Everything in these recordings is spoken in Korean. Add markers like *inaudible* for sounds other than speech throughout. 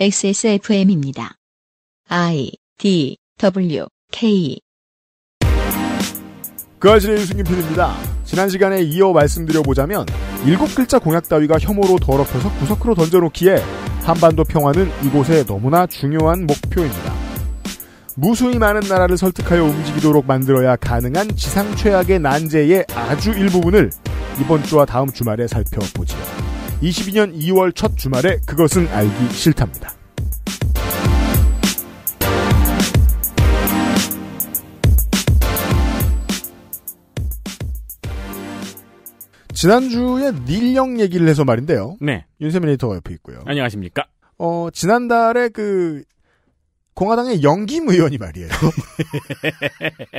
XSFM입니다. I D W K 그아실의 유승균 PD입니다. 지난 시간에 이어 말씀드려보자면 일곱 글자 공약 따위가 혐오로 더럽혀서 구석으로 던져놓기에 한반도 평화는 이곳에 너무나 중요한 목표입니다. 무수히 많은 나라를 설득하여 움직이도록 만들어야 가능한 지상 최악의 난제의 아주 일부분을 이번 주와 다음 주말에 살펴보지요. 22년 2월 첫 주말에 그것은 알기 싫답니다. 지난주에 닐령 얘기를 해서 말인데요. 네. 윤세민 에디터가 옆에 있고요. 안녕하십니까. 어, 지난달에 그, 공화당의 영김 의원이 말이에요.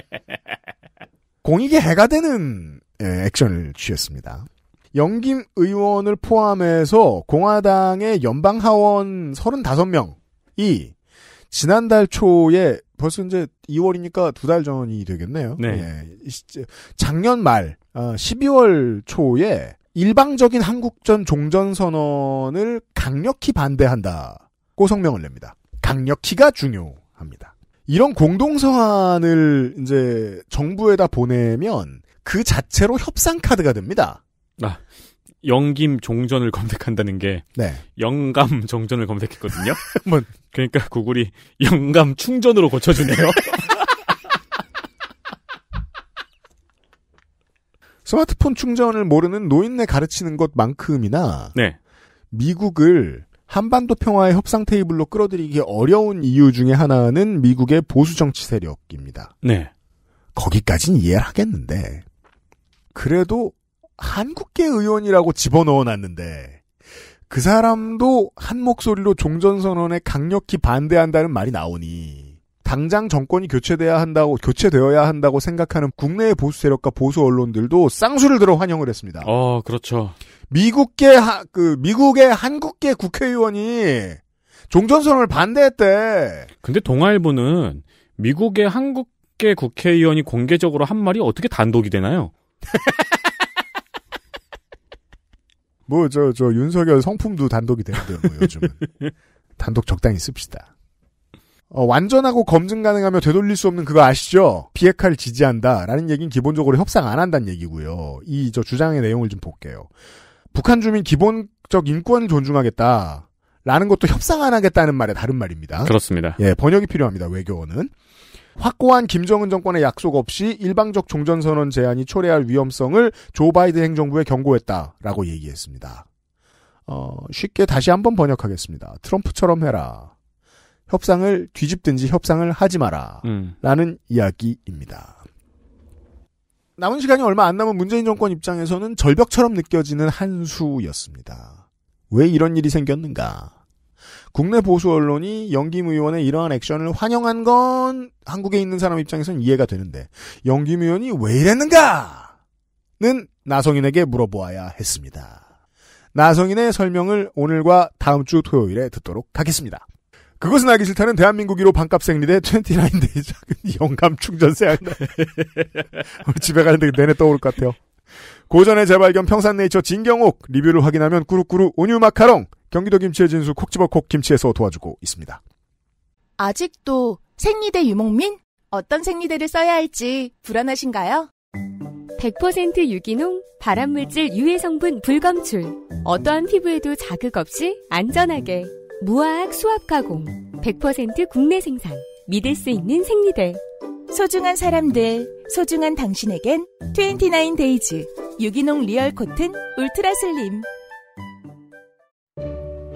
*laughs* 공익에 해가 되는 예, 액션을 취했습니다. 영김 의원을 포함해서 공화당의 연방 하원 35명이 지난달 초에 벌써 이제 2월이니까 두 달 전이 되겠네요. 네. 예. 작년 말 12월 어, 초에 일방적인 한국전 종전 선언을 강력히 반대한다고 성명을 냅니다. 강력히가 중요합니다. 이런 공동 서한을 이제 정부에다 보내면 그 자체로 협상 카드가 됩니다. 아, 영김 종전을 검색한다는 게 네. 영감 종전을 검색했거든요. 뭔? *laughs* 뭐. 그러니까 구글이 영감 충전으로 고쳐주네요. *laughs* 스마트폰 충전을 모르는 노인네 가르치는 것만큼이나 네. 미국을 한반도 평화의 협상 테이블로 끌어들이기 어려운 이유 중에 하나는 미국의 보수 정치 세력입니다. 네. 거기까진 이해를 하겠는데 그래도 한국계 의원이라고 집어넣어 놨는데 그 사람도 한 목소리로 종전선언에 강력히 반대한다는 말이 나오니 당장 정권이 교체돼야 한다고 교체되어야 한다고 생각하는 국내의 보수 세력과 보수 언론들도 쌍수를 들어 환영을 했습니다. 어, 그렇죠. 미국계 하, 그 미국의 한국계 국회의원이 종전선언을 반대했대. 근데 동아일보는 미국의 한국계 국회의원이 공개적으로 한 말이 어떻게 단독이 되나요? *laughs* 뭐, 저, 저, 윤석열 성품도 단독이 되는데요, 뭐 요즘은. *laughs* 단독 적당히 씁시다. 어, 완전하고 검증 가능하며 되돌릴 수 없는 그거 아시죠? 비핵화를 지지한다. 라는 얘기는 기본적으로 협상 안 한다는 얘기고요. 이, 저 주장의 내용을 좀 볼게요. 북한 주민 기본적 인권을 존중하겠다. 라는 것도 협상 안 하겠다는 말의 다른 말입니다. 그렇습니다. 예, 번역이 필요합니다, 외교원은. 확고한 김정은 정권의 약속 없이 일방적 종전선언 제안이 초래할 위험성을 조 바이든 행정부에 경고했다라고 얘기했습니다. 어, 쉽게 다시 한번 번역하겠습니다. 트럼프처럼 해라. 협상을 뒤집든지 협상을 하지 마라. 음. 라는 이야기입니다. 남은 시간이 얼마 안 남은 문재인 정권 입장에서는 절벽처럼 느껴지는 한 수였습니다. 왜 이런 일이 생겼는가? 국내 보수 언론이 영김 의원의 이러한 액션을 환영한 건 한국에 있는 사람 입장에선 이해가 되는데 영김 의원이 왜 이랬는가? 는 나성인에게 물어보아야 했습니다. 나성인의 설명을 오늘과 다음 주 토요일에 듣도록 하겠습니다. 그것은 알기 싫다는 대한민국 1로 반값 생리대 29데이 작은 영감 충전 세한다. *laughs* 집에 가는데 내내 떠올것 같아요. 고전의 재발견 평산네이처 진경옥 리뷰를 확인하면 꾸룩꾸룩 온유 마카롱 경기도 김치의 진수 콕집어 콕김치에서 도와주고 있습니다. 아직도 생리대 유목민? 어떤 생리대를 써야 할지 불안하신가요? 100% 유기농, 발암물질 유해 성분 불검출. 어떠한 피부에도 자극 없이 안전하게. 무화학 수압 가공. 100% 국내 생산. 믿을 수 있는 생리대. 소중한 사람들, 소중한 당신에겐 29 데이즈. 유기농 리얼 코튼 울트라 슬림.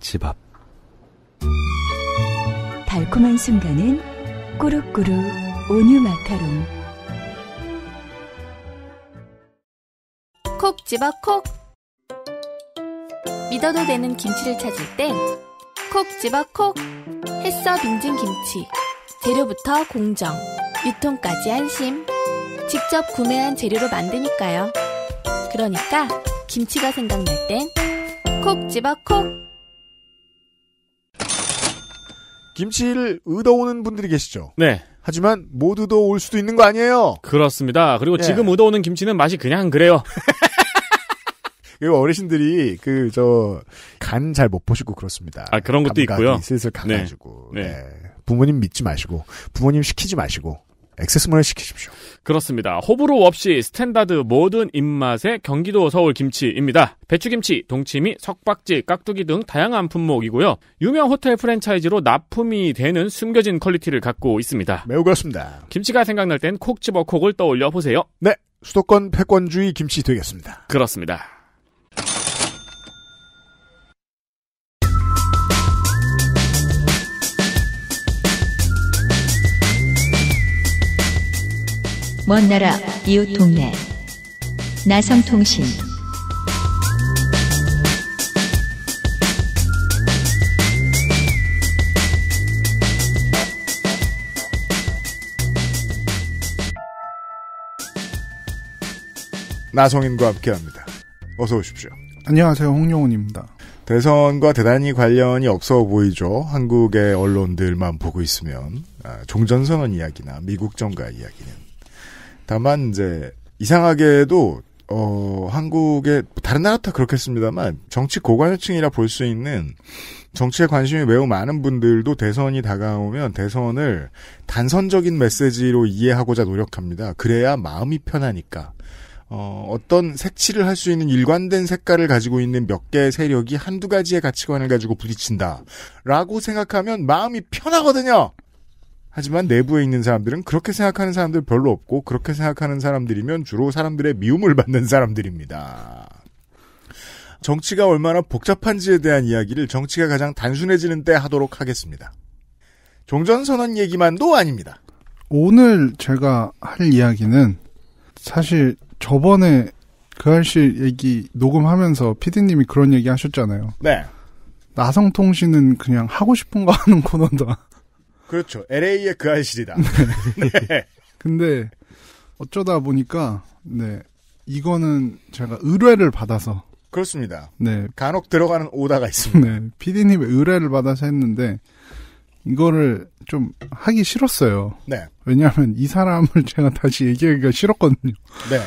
집 앞. 달콤한 순간은 꾸룩꾸룩 온유 마카롱. 콕 집어 콕. 믿어도 되는 김치를 찾을 땐 콕 집어 콕. 햇서 빙진 김치. 재료부터 공정, 유통까지 안심. 직접 구매한 재료로 만드니까요. 그러니까 김치가 생각날 땐 콕 집어 콕. 김치를 의도오는 분들이 계시죠. 네. 하지만 모두 도올 수도 있는 거 아니에요. 그렇습니다. 그리고 예. 지금 의도오는 김치는 맛이 그냥 그래요. *laughs* 그리고 어르신들이 그 저 간 잘 못 보시고 그렇습니다. 아 그런 것도 있고요. 슬슬 네. 가가지고 네. 네. 부모님 믿지 마시고 부모님 시키지 마시고 액세스몰에 시키십시오. 그렇습니다. 호불호 없이 스탠다드 모든 입맛의 경기도 서울 김치입니다. 배추김치, 동치미, 석박지, 깍두기 등 다양한 품목이고요. 유명 호텔 프랜차이즈로 납품이 되는 숨겨진 퀄리티를 갖고 있습니다. 매우 그렇습니다. 김치가 생각날 땐 콕 집어 콕을 떠올려 보세요. 네. 수도권 패권주의 김치 되겠습니다. 그렇습니다. 먼 나라, 이웃 동네. 나성통신. 나성인과 함께합니다. 어서 오십시오. 안녕하세요. 홍영훈입니다. 대선과 대단히 관련이 없어 보이죠. 한국의 언론들만 보고 있으면 아, 종전선언 이야기나 미국 정가 이야기는 다만 이제 이상하게도 어, 한국의 다른 나라 다 그렇겠습니다만 정치 고관여층이라 볼 수 있는 정치에 관심이 매우 많은 분들도 대선이 다가오면 대선을 단선적인 메시지로 이해하고자 노력합니다. 그래야 마음이 편하니까. 어, 어떤 색칠을 할 수 있는 일관된 색깔을 가지고 있는 몇 개의 세력이 한두 가지의 가치관을 가지고 부딪힌다. 라고 생각하면 마음이 편하거든요! 하지만 내부에 있는 사람들은 그렇게 생각하는 사람들 별로 없고 그렇게 생각하는 사람들이면 주로 사람들의 미움을 *laughs* 받는 사람들입니다. 정치가 얼마나 복잡한지에 대한 이야기를 정치가 가장 단순해지는 때 하도록 하겠습니다. 종전선언 얘기만도 아닙니다. 오늘 제가 할 이야기는 사실 저번에 그 할실 얘기 녹음하면서 피디님이 그런 얘기 하셨잖아요. 네. 나성통신은 그냥 하고 싶은 거 하는 코너다. 그렇죠. LA의 그 아이실이다. *laughs* 네. 네. 근데 어쩌다 보니까 네 이거는 제가 의뢰를 받아서 그렇습니다. 네 간혹 들어가는 오다가 있습니다. 네 PD님의 의뢰를 받아서 했는데 이거를 좀 하기 싫었어요. 네 왜냐하면 이 사람을 *laughs* 제가 다시 얘기하기가 싫었거든요. 네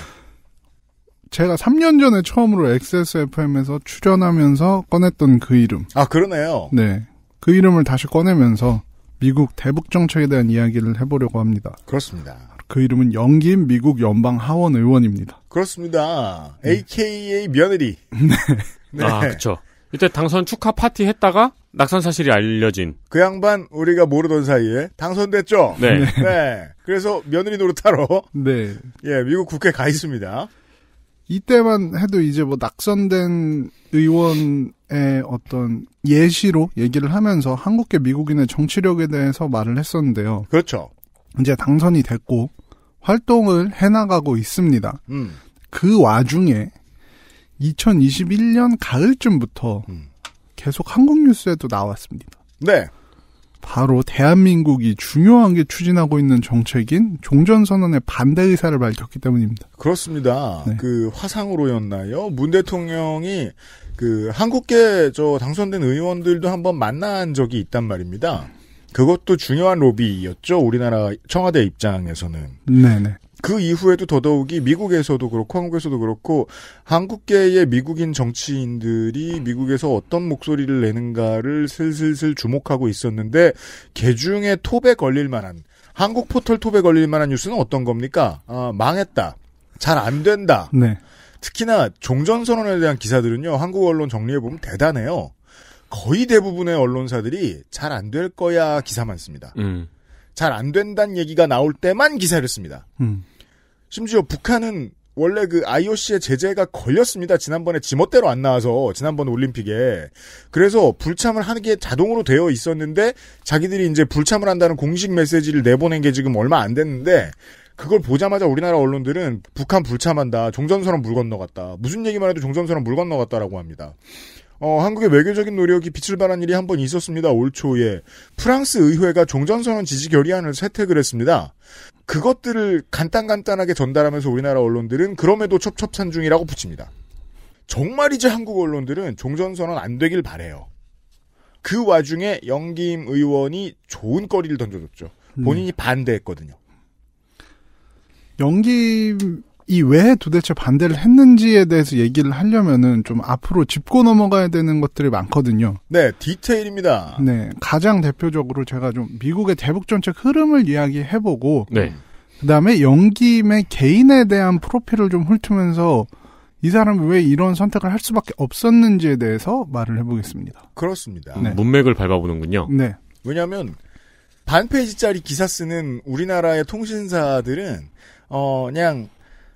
제가 3년 전에 처음으로 XSFM에서 출연하면서 꺼냈던 그 이름. 아 그러네요. 네그 이름을 다시 꺼내면서 미국 대북 정책에 대한 이야기를 해보려고 합니다. 그렇습니다. 그 이름은 영김 미국 연방 하원 의원입니다. 그렇습니다. AKA 며느리. 네. 아, 그렇죠. 이때 당선 축하 파티 했다가 낙선 사실이 알려진. 그 양반 우리가 모르던 사이에 당선됐죠. 네. 네. 그래서 며느리 노릇하러 네. 예, 미국 국회 가 있습니다. 이때만 해도 이제 뭐 낙선된 의원의 어떤 예시로 얘기를 하면서 한국계 미국인의 정치력에 대해서 말을 했었는데요. 그렇죠. 이제 당선이 됐고 활동을 해나가고 있습니다. 음. 그 와중에 2021년 가을쯤부터 음. 계속 한국 뉴스에도 나왔습니다. 네. 바로 대한민국이 중요한게 추진하고 있는 정책인 종전선언의 반대 의사를 밝혔기 때문입니다. 그렇습니다. 네. 그 화상으로였나요? 문 대통령이 그 한국계 저 당선된 의원들도 한번 만난 적이 있단 말입니다. 그것도 중요한 로비였죠. 우리나라 청와대 입장에서는. 네네. 그 이후에도 더더욱이 미국에서도 그렇고 한국에서도 그렇고 한국계의 미국인 정치인들이 미국에서 어떤 목소리를 내는가를 슬슬슬 주목하고 있었는데 개중에 톱에 걸릴 만한 한국 포털 톱에 걸릴 만한 뉴스는 어떤 겁니까? 아, 망했다. 잘 안 된다. 네. 특히나 종전 선언에 대한 기사들은요. 한국 언론 정리해 보면 대단해요. 거의 대부분의 언론사들이 잘 안 될 거야 기사만 씁니다. 음. 잘안 된다는 얘기가 나올 때만 기사를 씁니다. 음. 심지어 북한은 원래 그 IOC의 제재가 걸렸습니다. 지난번에 지멋대로 안 나와서 지난번 올림픽에 그래서 불참을 하는 게 자동으로 되어 있었는데 자기들이 이제 불참을 한다는 공식 메시지를 내보낸 게 지금 얼마 안 됐는데 그걸 보자마자 우리나라 언론들은 북한 불참한다. 종전선언 물 건너갔다. 무슨 얘기만 해도 종전선언 물 건너갔다라고 합니다. 어, 한국의 외교적인 노력이 빛을 발한 일이 한 번 있었습니다. 올 초에 프랑스 의회가 종전선언 지지 결의안을 채택을 했습니다. 그것들을 간단간단하게 전달하면서 우리나라 언론들은 그럼에도 첩첩산 중이라고 붙입니다. 정말이지 한국 언론들은 종전선언 안 되길 바래요. 그 와중에 영기임 의원이 좋은 거리를 던져줬죠. 본인이 음. 반대했거든요. 영기임 이왜 도대체 반대를 했는지에 대해서 얘기를 하려면은 좀 앞으로 짚고 넘어가야 되는 것들이 많거든요. 네, 디테일입니다. 네, 가장 대표적으로 제가 좀 미국의 대북 정책 흐름을 이야기해보고, 네. 그다음에 영김의 개인에 대한 프로필을 좀 훑으면서 이 사람이 왜 이런 선택을 할 수밖에 없었는지에 대해서 말을 해보겠습니다. 그렇습니다. 네. 문맥을 밟아보는군요. 네. 왜냐하면 반 페이지짜리 기사 쓰는 우리나라의 통신사들은 어, 그냥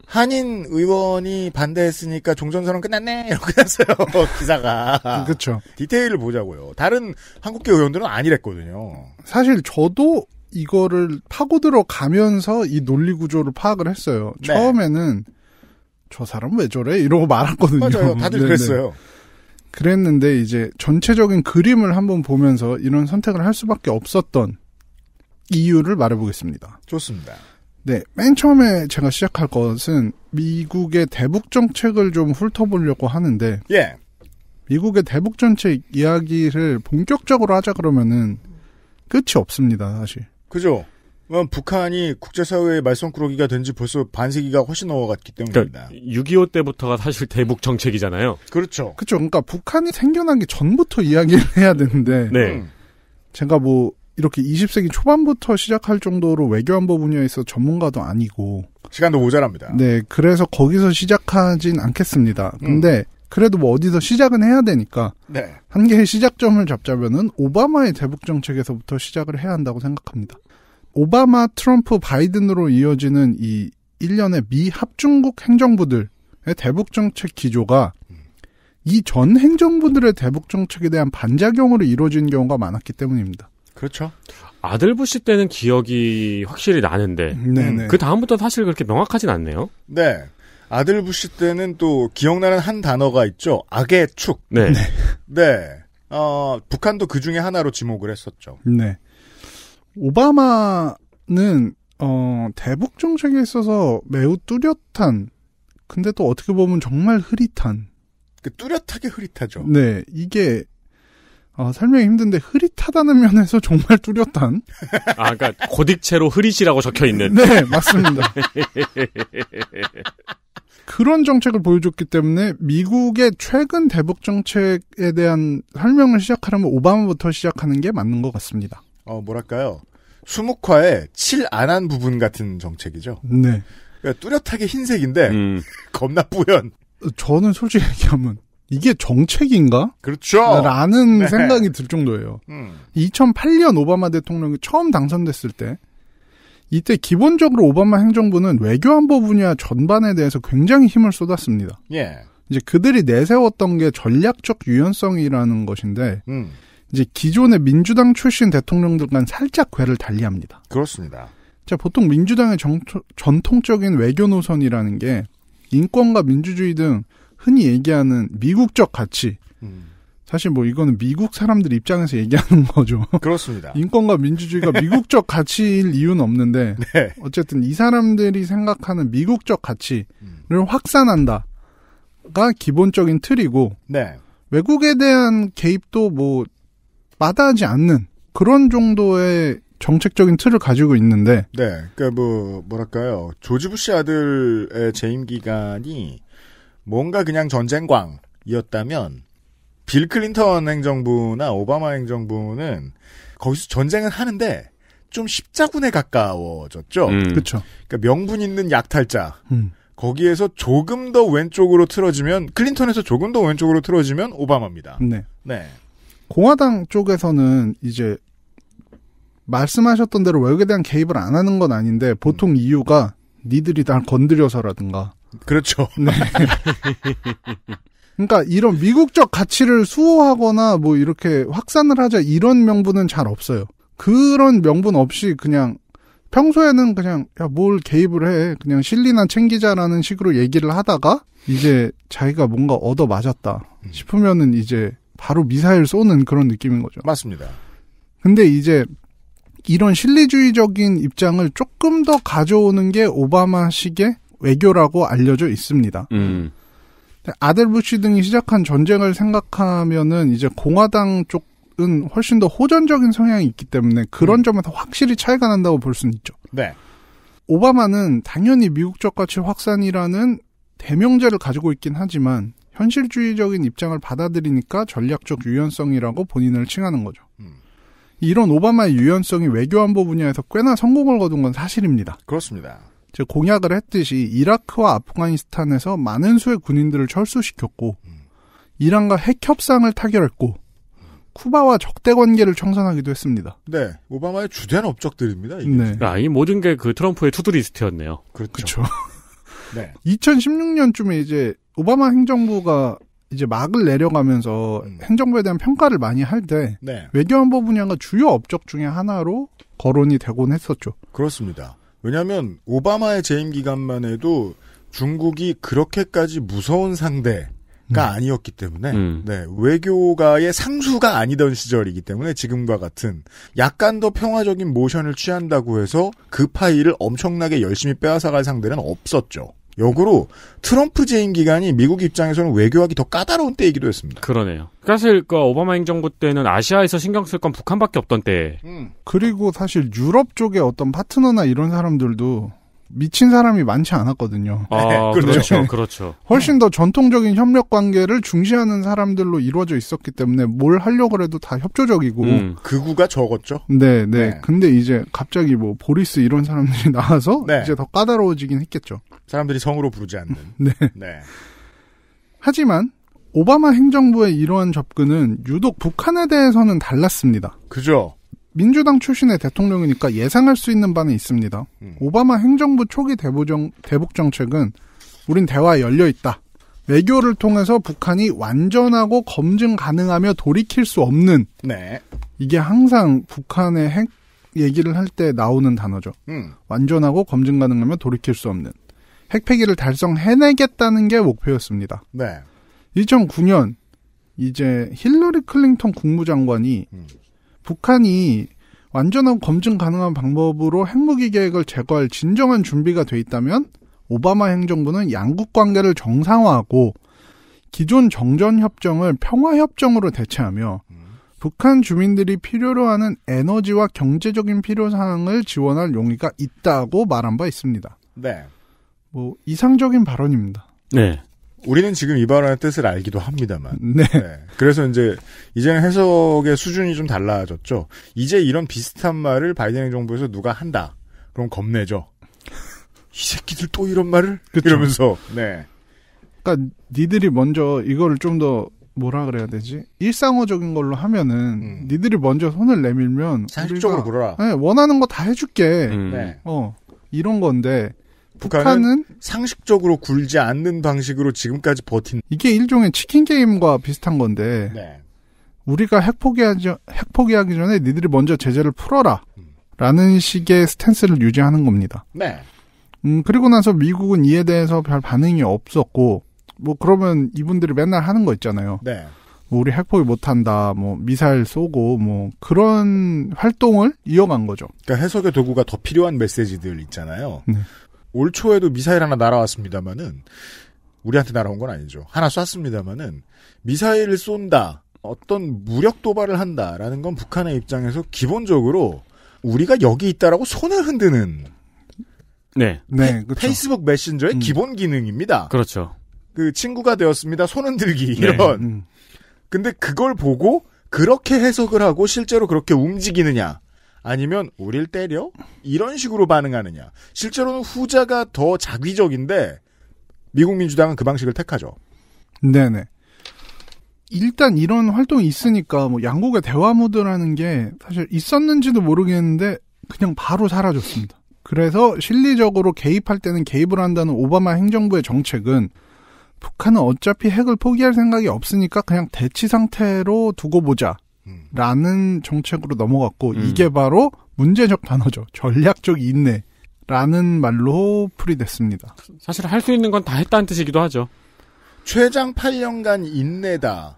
한인 의원이 반대했으니까 종전선언 끝났네 이렇게 끝났어요 *laughs* 기사가 그렇죠 디테일을 보자고요 다른 한국계 의원들은 아니랬거든요 사실 저도 이거를 파고들어 가면서 이 논리 구조를 파악을 했어요 네. 처음에는 저 사람 왜 저래 이러고 말았거든요 맞아요 다들 네, 네. 그랬어요 그랬는데 이제 전체적인 그림을 한번 보면서 이런 선택을 할 수밖에 없었던 이유를 말해보겠습니다 좋습니다 네, 맨 처음에 제가 시작할 것은 미국의 대북 정책을 좀 훑어보려고 하는데, 예. 미국의 대북 정책 이야기를 본격적으로 하자 그러면은 끝이 없습니다, 사실. 그죠. 북한이 국제사회의 말썽꾸러기가 된지 벌써 반세기가 훨씬 넘어갔기 그러니까 때문입니다. 그러니까 6.25 때부터가 사실 대북 정책이잖아요. 그렇죠. 그렇죠. 그러니까 북한이 생겨난 게 전부터 이야기를 해야 되는데, 네. 음. 제가 뭐 이렇게 20세기 초반부터 시작할 정도로 외교안보 분야에서 전문가도 아니고 시간도 모자랍니다. 네, 그래서 거기서 시작하진 않겠습니다. 음. 근데 음. 그래도 뭐 어디서 시작은 해야 되니까 네. 한 개의 시작점을 잡자면은 오바마의 대북 정책에서부터 시작을 해야 한다고 생각합니다. 오바마, 트럼프, 바이든으로 이어지는 이 1년의 미 합중국 행정부들의 대북 정책 기조가 이 전 행정부들의 대북 정책에 대한 반작용으로 이루어진 경우가 많았기 때문입니다. 그렇죠. 아들 부시 때는 기억이 확실히 나는데 음, 네, 음 네. 그 다음부터 사실 그렇게 명확하진 않네요. 네. 아들 부시 때는 또 기억나는 한 단어가 있죠. 악의 축. 네. 네. 네. 어, 북한도 그 중에 하나로 지목을 했었죠. 네. 오바마는 어, 대북 정책에 있어서 매우 뚜렷한 근데 또 어떻게 보면 정말 흐릿한 그 뚜렷하게 흐릿하죠. 네. 이게 어, 설명이 힘든데 흐릿하다는 면에서 정말 뚜렷한. 아, 그러니까 고딕체로 흐릿이라고 적혀 있는. 네, 맞습니다. 그런 정책을 보여줬기 때문에 미국의 최근 대북 정책에 대한 설명을 시작하려면 오바마부터 시작하는 게 맞는 것 같습니다. 어, 뭐랄까요? 수묵화에 칠 안 한 부분 같은 정책이죠. 네. 그러니까 뚜렷하게 흰색인데 음. *laughs* 겁나 뿌연. 저는 솔직히 얘기하면 이게 정책인가? 그렇죠. 라는 네. 생각이 들 정도예요. 음. 2008년 오바마 대통령이 처음 당선됐을 때 이때 기본적으로 오바마 행정부는 외교안보 분야 전반에 대해서 굉장히 힘을 쏟았습니다. 예. 이제 그들이 내세웠던 게 전략적 유연성이라는 것인데 음. 이제 기존의 민주당 출신 대통령들과는 살짝 궤를 달리합니다. 그렇습니다. 자, 보통 민주당의 정, 전통적인 외교 노선이라는 게 인권과 민주주의 등 흔히 얘기하는 미국적 가치. 음. 사실 뭐 이거는 미국 사람들 입장에서 얘기하는 *laughs* 거죠. 그렇습니다. 인권과 민주주의가 *laughs* 네. 미국적 가치일 이유는 없는데 네. 어쨌든 이 사람들이 생각하는 미국적 가치를 음. 확산한다가 기본적인 틀이고 네. 외국에 대한 개입도 뭐 마다하지 않는 그런 정도의 정책적인 틀을 가지고 있는데 네, 그러니까 뭐 뭐랄까요 조지 부시 아들의 재임 기간이 뭔가 그냥 전쟁광이었다면 빌 클린턴 행정부나 오바마 행정부는 거기서 전쟁은 하는데 좀 십자군에 가까워졌죠. 음. 그렇죠. 그러니까 명분 있는 약탈자. 음. 거기에서 조금 더 왼쪽으로 틀어지면 클린턴에서 조금 더 왼쪽으로 틀어지면 오바마입니다. 네. 네. 공화당 쪽에서는 이제 말씀하셨던 대로 외국에 대한 개입을 안 하는 건 아닌데 보통 음. 이유가 니들이 날 건드려서라든가 그렇죠. *laughs* 네. 그러니까 이런 미국적 가치를 수호하거나 뭐 이렇게 확산을 하자 이런 명분은 잘 없어요. 그런 명분 없이 그냥 평소에는 그냥 야 뭘 개입을 해 그냥 실리나 챙기자라는 식으로 얘기를 하다가 이제 자기가 뭔가 얻어 맞았다 음. 싶으면은 이제 바로 미사일 쏘는 그런 느낌인 거죠. 맞습니다. 근데 이제 이런 실리주의적인 입장을 조금 더 가져오는 게 오바마식의 외교라고 알려져 있습니다. 음. 아들 부시 등이 시작한 전쟁을 생각하면은 이제 공화당 쪽은 훨씬 더 호전적인 성향이 있기 때문에 그런 음. 점에서 확실히 차이가 난다고 볼 수는 있죠. 네. 오바마는 당연히 미국적 가치 확산이라는 대명제를 가지고 있긴 하지만 현실주의적인 입장을 받아들이니까 전략적 유연성이라고 본인을 칭하는 거죠. 음. 이런 오바마의 유연성이 외교안보 분야에서 꽤나 성공을 거둔 건 사실입니다. 그렇습니다. 이제 공약을 했듯이 이라크와 아프가니스탄에서 많은 수의 군인들을 철수시켰고 음. 이란과 핵 협상을 타결했고 쿠바와 적대 관계를 청산하기도 했습니다. 네, 오바마의 주된 업적들입니다. 이게. 네. 아, 이 모든 게 그 트럼프의 투두리스트였네요. 그렇죠. 그렇죠. *laughs* 네. 2016년쯤에 이제 오바마 행정부가 이제 막을 내려가면서 음. 행정부에 대한 평가를 많이 할때 네. 외교안보 분야가 주요 업적 중의 하나로 거론이 되곤 했었죠. 그렇습니다. 왜냐하면 오바마의 재임 기간만 해도 중국이 그렇게까지 무서운 상대가 음. 아니었기 때문에 음. 네, 외교가의 상수가 아니던 시절이기 때문에 지금과 같은 약간 더 평화적인 모션을 취한다고 해서 그 파일을 엄청나게 열심히 빼앗아갈 상대는 없었죠. 역으로 트럼프 재임 기간이 미국 입장에서는 외교하기 더 까다로운 때이기도 했습니다. 그러네요. 사실 그 오바마 행정부 때는 아시아에서 신경 쓸 건 북한밖에 없던 때. 음. 그리고 사실 유럽 쪽에 어떤 파트너나 이런 사람들도 미친 사람이 많지 않았거든요. 아, *laughs* 그렇죠. 그렇죠. 그렇죠. 그렇죠. *laughs* 훨씬 더 전통적인 협력 관계를 중시하는 사람들로 이루어져 있었기 때문에 뭘 하려고 해도 다 협조적이고. 음. 극우가 그 적었죠. 네, 네, 네, 근데 이제 갑자기 뭐 보리스 이런 사람들이 *laughs* 나와서 네. 이제 더 까다로워지긴 했겠죠. 사람들이 성으로 부르지 않는. 네. 네. 하지만 오바마 행정부의 이러한 접근은 유독 북한에 대해서는 달랐습니다. 그죠. 민주당 출신의 대통령이니까 예상할 수 있는 바는 있습니다. 음. 오바마 행정부 초기 대보정, 대북 정책은 우린 대화에 열려 있다. 외교를 통해서 북한이 완전하고 검증 가능하며 돌이킬 수 없는 네. 이게 항상 북한의 핵 얘기를 할 때 나오는 단어죠. 음. 완전하고 검증 가능하며 돌이킬 수 없는 핵폐기를 달성해내겠다는 게 목표였습니다. 네. 2009년 이제 힐러리 클링턴 국무장관이 음. 북한이 완전한 검증 가능한 방법으로 핵무기 계획을 제거할 진정한 준비가 돼 있다면 오바마 행정부는 양국 관계를 정상화하고 기존 정전 협정을 평화 협정으로 대체하며 북한 주민들이 필요로 하는 에너지와 경제적인 필요 사항을 지원할 용의가 있다고 말한 바 있습니다. 네. 뭐 이상적인 발언입니다. 네. 우리는 지금 이 발언의 뜻을 알기도 합니다만. 네. 네. 그래서 이제 이제는 해석의 수준이 좀 달라졌죠. 이제 이런 비슷한 말을 바이든 정부에서 누가 한다. 그럼 겁내죠. 이 새끼들 또 이런 말을 그쵸. 이러면서. 네. 그러니까 니들이 먼저 이거를 좀 더 뭐라 그래야 되지? 일상어적인 걸로 하면은 음. 니들이 먼저 손을 내밀면 상식적으로 굴어라. 네, 원하는 거 다 해줄게. 음. 네. 어 이런 건데 북한은, 북한은, 상식적으로 굴지 않는 방식으로 지금까지 버틴. 이게 일종의 치킨 게임과 비슷한 건데 네. 우리가 핵 포기하기, 핵 포기하기 전에 니들이 먼저 제재를 풀어라. 라는 식의 스탠스를 유지하는 겁니다. 네. 음, 그리고 나서 미국은 이에 대해서 별 반응이 없었고, 뭐, 그러면 이분들이 맨날 하는 거 있잖아요. 네. 뭐 우리 핵포기 못한다, 뭐 미사일 쏘고 뭐 그런 활동을 이어간 거죠. 그러니까 해석의 도구가 더 필요한 메시지들 있잖아요. 네. 올 초에도 미사일 하나 날아왔습니다마는 우리한테 날아온 건 아니죠. 하나 쐈습니다마는 미사일을 쏜다. 어떤 무력 도발을 한다라는 건 북한의 입장에서 기본적으로 우리가 여기 있다라고 손을 흔드는 네. 네 그렇죠. 페이스북 메신저의 음. 기본 기능입니다. 그렇죠. 그 친구가 되었습니다. 손 흔들기 네. 이런. 음. 근데 그걸 보고 그렇게 해석을 하고 실제로 그렇게 움직이느냐. 아니면 우릴 때려? 이런 식으로 반응하느냐. 실제로는 후자가 더 자기적인데 미국 민주당은 그 방식을 택하죠. 네네. 일단 이런 활동이 있으니까 뭐 양국의 대화 모드라는 게 사실 있었는지도 모르겠는데 그냥 바로 사라졌습니다. 그래서 실리적으로 개입할 때는 개입을 한다는 오바마 행정부의 정책은 북한은 어차피 핵을 포기할 생각이 없으니까 그냥 대치 상태로 두고 보자. 라는 정책으로 넘어갔고 음. 이게 바로 문제적 단어죠. 전략적 인내. 라는 말로 풀이됐습니다. 사실 할 수 있는 건 다 했다는 뜻이기도 하죠. 최장 8년간 인내다.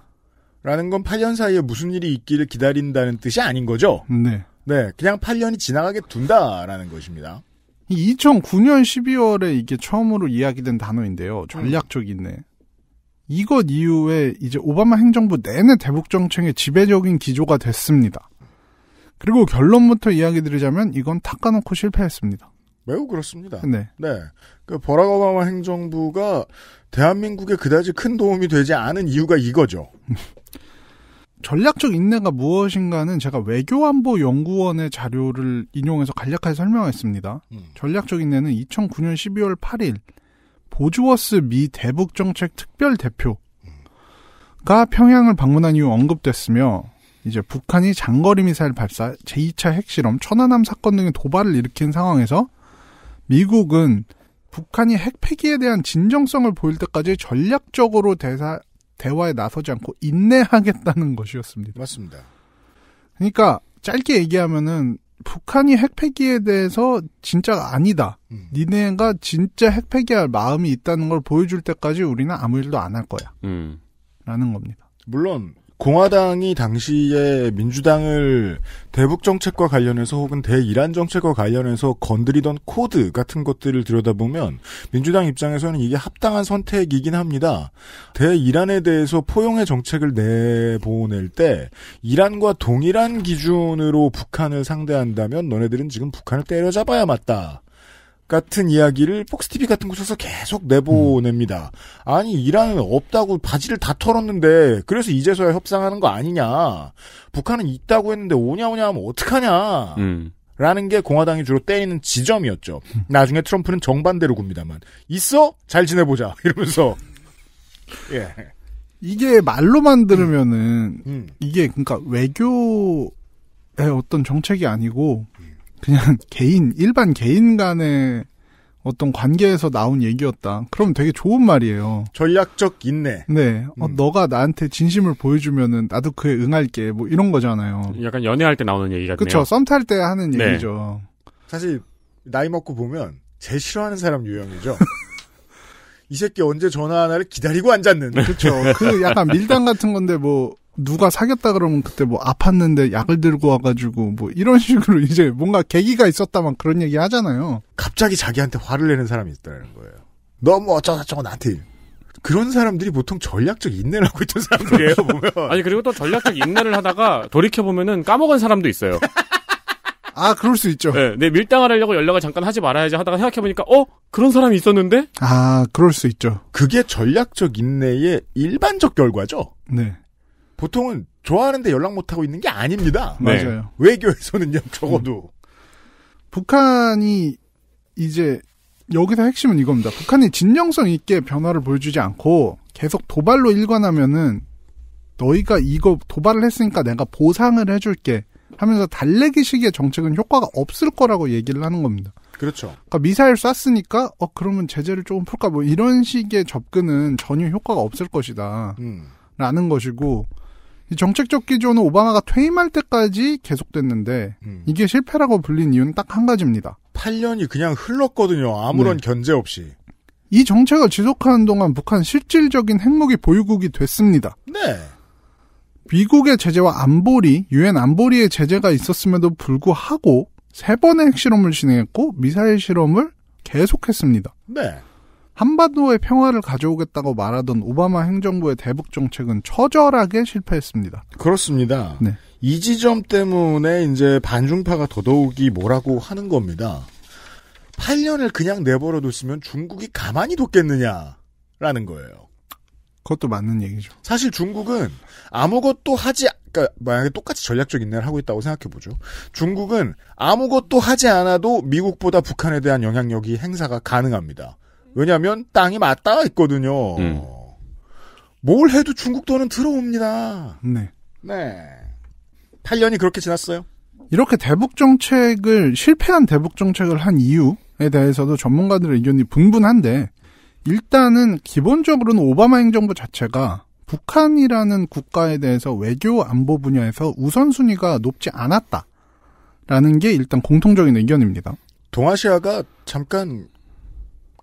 라는 건 8년 사이에 무슨 일이 있기를 기다린다는 뜻이 아닌 거죠? 네. 네, 그냥 8년이 지나가게 둔다라는 것입니다. 2009년 12월에 이게 처음으로 이야기된 단어인데요. 전략적 인내. 이것 이후에 이제 오바마 행정부 내내 대북 정책의 지배적인 기조가 됐습니다. 그리고 결론부터 이야기 드리자면 이건 닦아놓고 실패했습니다. 매우 그렇습니다. 네. 네. 그 버락 오바마 행정부가 대한민국에 그다지 큰 도움이 되지 않은 이유가 이거죠. *laughs* 전략적 인내가 무엇인가는 제가 외교안보연구원의 자료를 인용해서 간략하게 설명했습니다. 음. 전략적 인내는 2009년 12월 8일 보즈워스미 대북정책 특별 대표가 평양을 방문한 이후 언급됐으며 이제 북한이 장거리 미사일 발사, 제2차 핵실험, 천안함 사건 등의 도발을 일으킨 상황에서 미국은 북한이 핵 폐기에 대한 진정성을 보일 때까지 전략적으로 대사, 대화에 나서지 않고 인내하겠다는 것이었습니다. 맞습니다. 그러니까 짧게 얘기하면은 북한이 핵폐기에 대해서 진짜가 아니다. 음. 니네가 진짜 핵폐기할 마음이 있다는 걸 보여줄 때까지 우리는 아무 일도 안 할 거야. 음. 라는 겁니다. 물론 공화당이 당시에 민주당을 대북 정책과 관련해서 혹은 대이란 정책과 관련해서 건드리던 코드 같은 것들을 들여다보면 민주당 입장에서는 이게 합당한 선택이긴 합니다. 대이란에 대해서 포용의 정책을 내보낼 때 이란과 동일한 기준으로 북한을 상대한다면 너네들은 지금 북한을 때려잡아야 맞다. 같은 이야기를 폭스TV 같은 곳에서 계속 내보냅니다. 음. 아니, 이란은 없다고 바지를 다 털었는데, 그래서 이제서야 협상하는 거 아니냐. 북한은 있다고 했는데 오냐오냐 하면 어떡하냐. 음. 라는 게 공화당이 주로 때리는 지점이었죠. 나중에 트럼프는 정반대로 굽니다만. 있어? 잘 지내보자. *laughs* 이러면서. 예. 이게 말로만 들으면은, 음. 음. 이게 그러니까 외교의 어떤 정책이 아니고, 그냥 *laughs* 개인 일반 개인 간의 어떤 관계에서 나온 얘기였다. 그럼 되게 좋은 말이에요. 전략적 인내. 네. 어, 음. 어, 너가 나한테 진심을 보여주면은 나도 그에 응할게. 뭐 이런 거잖아요. 약간 연애할 때 나오는 얘기 같네요. 그렇죠. 썸탈 때 하는 네. 얘기죠. 사실 나이 먹고 보면 제 싫어하는 사람 유형이죠. *laughs* 이 새끼 언제 전화 하나를 기다리고 앉았는데. 그렇죠. 그 약간 밀당 같은 건데 뭐 누가 사귀었다 그러면 그때 뭐 아팠는데 약을 들고 와가지고 뭐 이런 *laughs* 식으로 이제 뭔가 계기가 있었다만 그런 얘기 하잖아요. 갑자기 자기한테 화를 내는 사람이 있다는 거예요. 너무 뭐 어쩌고저쩌고 나한테. 그런 사람들이 보통 전략적 인내를 하고 있던 사람들이에요, 그렇죠. 보면. 아니, 그리고 또 전략적 인내를 하다가 돌이켜보면은 까먹은 사람도 있어요. *laughs* 아, 그럴 수 있죠. 네, 내 밀당을 하려고 연락을 잠깐 하지 말아야지 하다가 생각해보니까, 어? 그런 사람이 있었는데? 아, 그럴 수 있죠. 그게 전략적 인내의 일반적 결과죠? 네. 보통은 좋아하는데 연락 못하고 있는 게 아닙니다. 네. 맞아요. 외교에서는요, 적어도. 음. 북한이 이제 여기서 핵심은 이겁니다. 북한이 진정성 있게 변화를 보여주지 않고 계속 도발로 일관하면은 너희가 이거 도발을 했으니까 내가 보상을 해줄게 하면서 달래기식의 정책은 효과가 없을 거라고 얘기를 하는 겁니다. 그렇죠. 그러니까 미사일 쐈으니까 어 그러면 제재를 조금 풀까 뭐 이런 식의 접근은 전혀 효과가 없을 것이다. 음. 라는 것이고 정책적 기조는 오바마가 퇴임할 때까지 계속됐는데 음. 이게 실패라고 불린 이유는 딱 한 가지입니다. 8년이 그냥 흘렀거든요. 아무런 네. 견제 없이. 이 정책을 지속하는 동안 북한 실질적인 핵무기 보유국이 됐습니다. 네. 미국의 제재와 안보리, 유엔 안보리의 제재가 있었음에도 불구하고 세 번의 핵실험을 진행했고 미사일 실험을 계속했습니다. 네. 한반도의 평화를 가져오겠다고 말하던 오바마 행정부의 대북 정책은 처절하게 실패했습니다. 그렇습니다. 네. 이 지점 때문에 이제 반중파가 더더욱이 뭐라고 하는 겁니다. 8년을 그냥 내버려 뒀으면 중국이 가만히 뒀겠느냐라는 거예요. 그것도 맞는 얘기죠. 사실 중국은 아무것도 하지 그러니까 만약에 똑같이 전략적 인내를 하고 있다고 생각해 보죠. 중국은 아무것도 하지 않아도 미국보다 북한에 대한 영향력이 행사가 가능합니다. 왜냐하면 땅이 맞닿아 있거든요. 음. 뭘 해도 중국 돈은 들어옵니다. 네. 네. 8년이 그렇게 지났어요. 이렇게 대북 정책을 실패한 대북 정책을 한 이유에 대해서도 전문가들의 의견이 분분한데 일단은 기본적으로는 오바마 행정부 자체가 북한이라는 국가에 대해서 외교 안보 분야에서 우선순위가 높지 않았다라는 게 일단 공통적인 의견입니다. 동아시아가 잠깐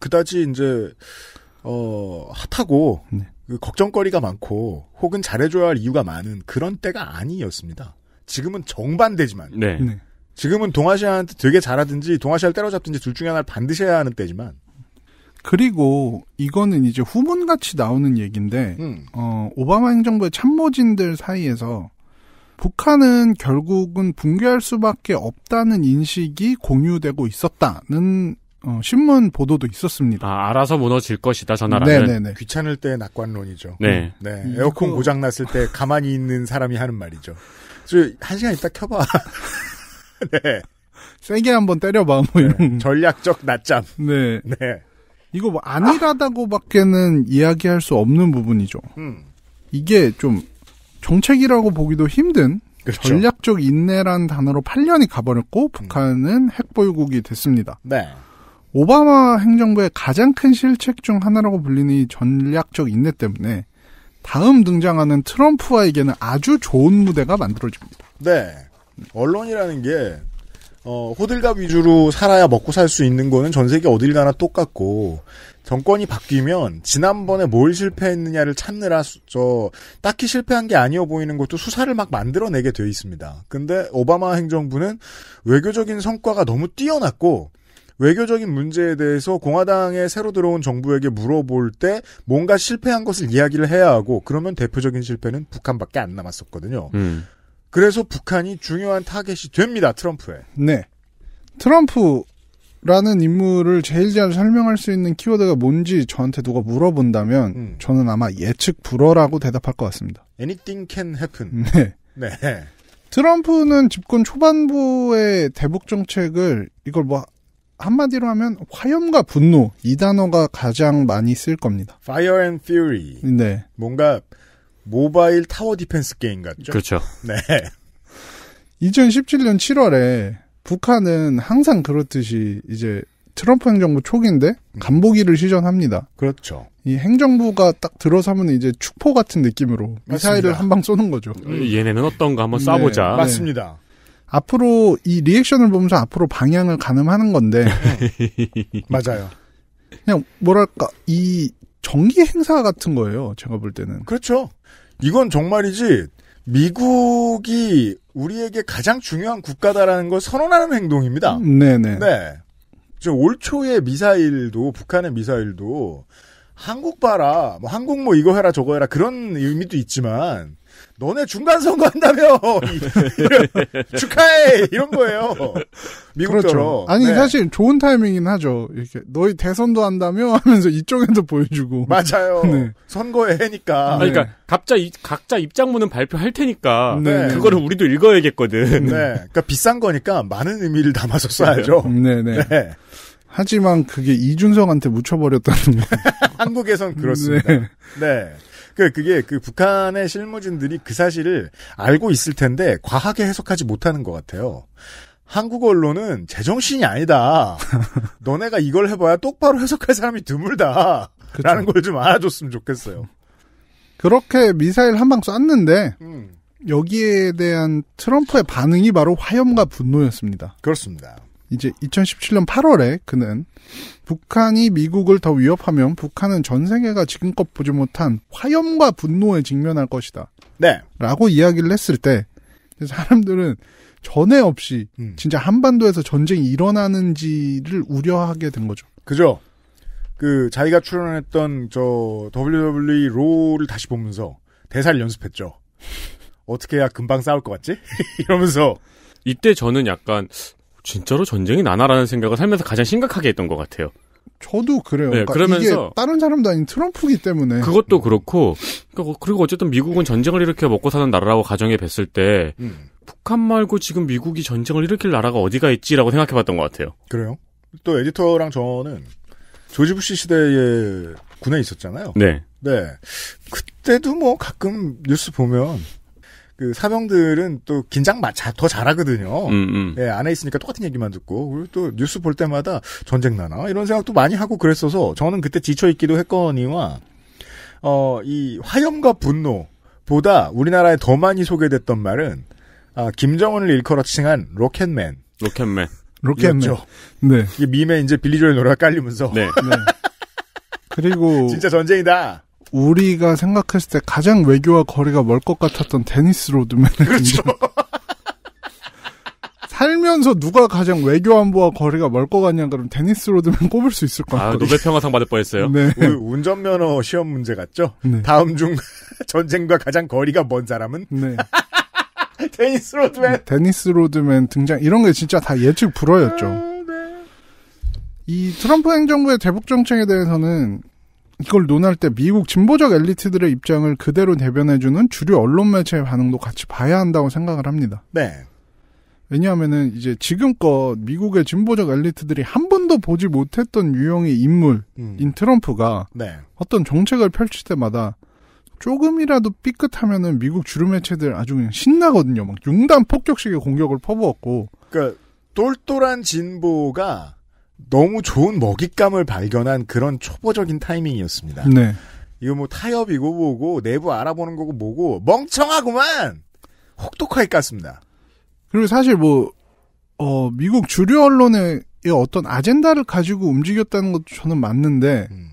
그다지 이제 어 핫하고 네. 그 걱정거리가 많고 혹은 잘해줘야 할 이유가 많은 그런 때가 아니었습니다. 지금은 정반대지만. 네. 네. 지금은 동아시아한테 되게 잘하든지 동아시아를 때려잡든지 둘 중에 하나를 반드시 해야 하는 때지만. 그리고 이거는 이제 후문같이 나오는 얘기인데 음. 어, 오바마 행정부의 참모진들 사이에서 북한은 결국은 붕괴할 수밖에 없다는 인식이 공유되고 있었다는 어, 신문 보도도 있었습니다. 아, 알아서 무너질 것이다 전화라는. 네네네. 네. 귀찮을 때 낙관론이죠. 네. 네. 음, 에어컨 이거... 뭐. 고장 났을 때 가만히 있는 사람이 하는 말이죠. 한 시간 있다 켜봐. *laughs* 네. 세게 한번 때려봐 뭐 이런. 네. 전략적 낮잠. 네. 네. 이거 뭐 안일하다고밖에는 이야기할 수 없는 부분이죠. 음. 이게 좀 정책이라고 보기도 힘든 그렇죠. 전략적 인내란 단어로 8년이 가버렸고 북한은 핵보유국이 됐습니다. 네. 오바마 행정부의 가장 큰 실책 중 하나라고 불리는 이 전략적 인내 때문에 다음 등장하는 트럼프와에게는 아주 좋은 무대가 만들어집니다. 네. 언론이라는 게, 어, 호들갑 위주로 살아야 먹고 살 수 있는 거는 전 세계 어딜 가나 똑같고, 정권이 바뀌면 지난번에 뭘 실패했느냐를 찾느라 수, 저 딱히 실패한 게 아니어 보이는 것도 수사를 막 만들어내게 돼 있습니다. 근데 오바마 행정부는 외교적인 성과가 너무 뛰어났고 외교적인 문제에 대해서 공화당에 새로 들어온 정부에게 물어볼 때 뭔가 실패한 것을 이야기를 해야 하고 그러면 대표적인 실패는 북한밖에 안 남았었거든요. 음. 그래서 북한이 중요한 타겟이 됩니다. 트럼프에. 네. 트럼프라는 인물을 제일 잘 설명할 수 있는 키워드가 뭔지 저한테 누가 물어본다면 음. 저는 아마 예측 불허라고 대답할 것 같습니다. Anything can happen. 네. 네. 트럼프는 집권 초반부의 대북 정책을 이걸 뭐 한마디로 하면 화염과 분노 이 단어가 가장 많이 쓸 겁니다. Fire and Fury. 네. 뭔가 모바일 타워 디펜스 게임 같죠? 그렇죠. *laughs* 네. 2017년 7월에 북한은 항상 그렇듯이 이제 트럼프 행정부 초기인데 음. 간보기를 시전합니다. 그렇죠. 이 행정부가 딱 들어서면 이제 축포 같은 느낌으로 미사일을 한 방 쏘는 거죠. 얘네는 어떤가 한번 네. 쏴보자. 네, 맞습니다. 앞으로 이 리액션을 보면서 앞으로 방향을 가늠하는 건데 *laughs* 맞아요. 그냥 뭐랄까 이 정기 행사 같은 거예요. 제가 볼 때는 그렇죠. 이건 정말이지 미국이 우리에게 가장 중요한 국가다라는 걸 선언하는 행동입니다. 음, 네네. 네. 올 초에 미사일도 북한의 미사일도 한국 봐라, 뭐 한국 뭐 이거 해라 저거 해라 그런 의미도 있지만 너네 중간 선거한다며 *laughs* 축하해 이런 거예요. 미국처럼. 그렇죠. 아니 네. 사실 좋은 타이밍이긴 하죠. 이렇게 너희 대선도 한다며 하면서 이쪽에도 보여주고. 맞아요. 네. 선거에 해니까. 네. 아니, 그러니까 각자 각자 입장문은 발표할 테니까 네. 그거를 우리도 읽어야겠거든. 네. 그러니까 비싼 거니까 많은 의미를 담아서 써야죠. 음, 네, 네 네. 하지만 그게 이준석한테 묻혀버렸다는 거. *laughs* 한국에선 그렇습니다. 네. 네. 그, 그게 그 북한의 실무진들이 그 사실을 알고 있을 텐데 과하게 해석하지 못하는 것 같아요. 한국 언론은 제정신이 아니다. *laughs* 너네가 이걸 해봐야 똑바로 해석할 사람이 드물다. 그쵸. 라는 걸 좀 알아줬으면 좋겠어요. 그렇게 미사일 한 방 쐈는데, 음. 여기에 대한 트럼프의 반응이 바로 화염과 분노였습니다. 그렇습니다. 이제 2017년 8월에 그는 북한이 미국을 더 위협하면 북한은 전 세계가 지금껏 보지 못한 화염과 분노에 직면할 것이다. 네. 라고 이야기를 했을 때 사람들은 전에 없이 음. 진짜 한반도에서 전쟁이 일어나는지를 우려하게 된 거죠. 그죠. 그 자기가 출연했던 저 WWE 로를 다시 보면서 대사를 연습했죠. 어떻게 해야 금방 싸울 것 같지? *laughs* 이러면서 이때 저는 약간 진짜로 전쟁이 나나라는 생각을 살면서 가장 심각하게 했던 것 같아요. 저도 그래요. 네, 그러니까 그러면서 다른 사람도 아닌 트럼프기 때문에 그것도 그렇고 그러니까 뭐 그리고 어쨌든 미국은 전쟁을 일으켜 먹고 사는 나라라고 가정해 뵀을 때 음. 북한 말고 지금 미국이 전쟁을 일으킬 나라가 어디가 있지라고 생각해봤던 것 같아요. 그래요? 또 에디터랑 저는 조지 부시 시대에 군에 있었잖아요. 네. 네. 그때도 뭐 가끔 뉴스 보면 그사병들은또 긴장 더 잘하거든요. 음, 음. 예, 안에 있으니까 똑같은 얘기만 듣고 그리고 또 뉴스 볼 때마다 전쟁 나나 이런 생각도 많이 하고 그랬어서 저는 그때 지쳐 있기도 했거니와 어이 화염과 분노보다 우리나라에 더 많이 소개됐던 말은 아, 김정은을 일컬어 칭한 로켓맨. 로켓맨. 로켓맨. 네. 이게 밈에 이제 빌리조엘 노래가 깔리면서. 네. 네. 그리고 *laughs* 진짜 전쟁이다. 우리가 생각했을 때 가장 외교와 거리가 멀 것 같았던 데니스 로드맨 그렇죠. 살면서 누가 가장 외교 안보와 거리가 멀 것 같냐 그러면 데니스 로드맨 꼽을 수 있을 것 아, 같아요. 노벨 평화상 받을 뻔했어요. 네. 운전면허 시험 문제 같죠? 네. 다음 중 *laughs* 전쟁과 가장 거리가 먼 사람은 네. *laughs* 데니스 로드맨. 네, 데니스 로드맨 등장 이런 게 진짜 다 예측 불허였죠. 아, 네. 이 트럼프 행정부의 대북 정책에 대해서는 이걸 논할 때 미국 진보적 엘리트들의 입장을 그대로 대변해주는 주류 언론 매체의 반응도 같이 봐야 한다고 생각을 합니다. 네. 왜냐하면은 이제 지금껏 미국의 진보적 엘리트들이 한 번도 보지 못했던 유형의 인물인 음. 트럼프가 네. 어떤 정책을 펼칠 때마다 조금이라도 삐끗하면은 미국 주류 매체들 아주 그냥 신나거든요. 막 융단 폭격식의 공격을 퍼부었고. 그러니까 똘똘한 진보가 너무 좋은 먹잇감을 발견한 그런 초보적인 타이밍이었습니다. 네. 이거 뭐 타협이고 뭐고 내부 알아보는 거고 뭐고 멍청하구만 혹독하게 깠습니다. 그리고 사실 뭐 어, 미국 주류 언론의 어떤 아젠다를 가지고 움직였다는 것도 저는 맞는데 음.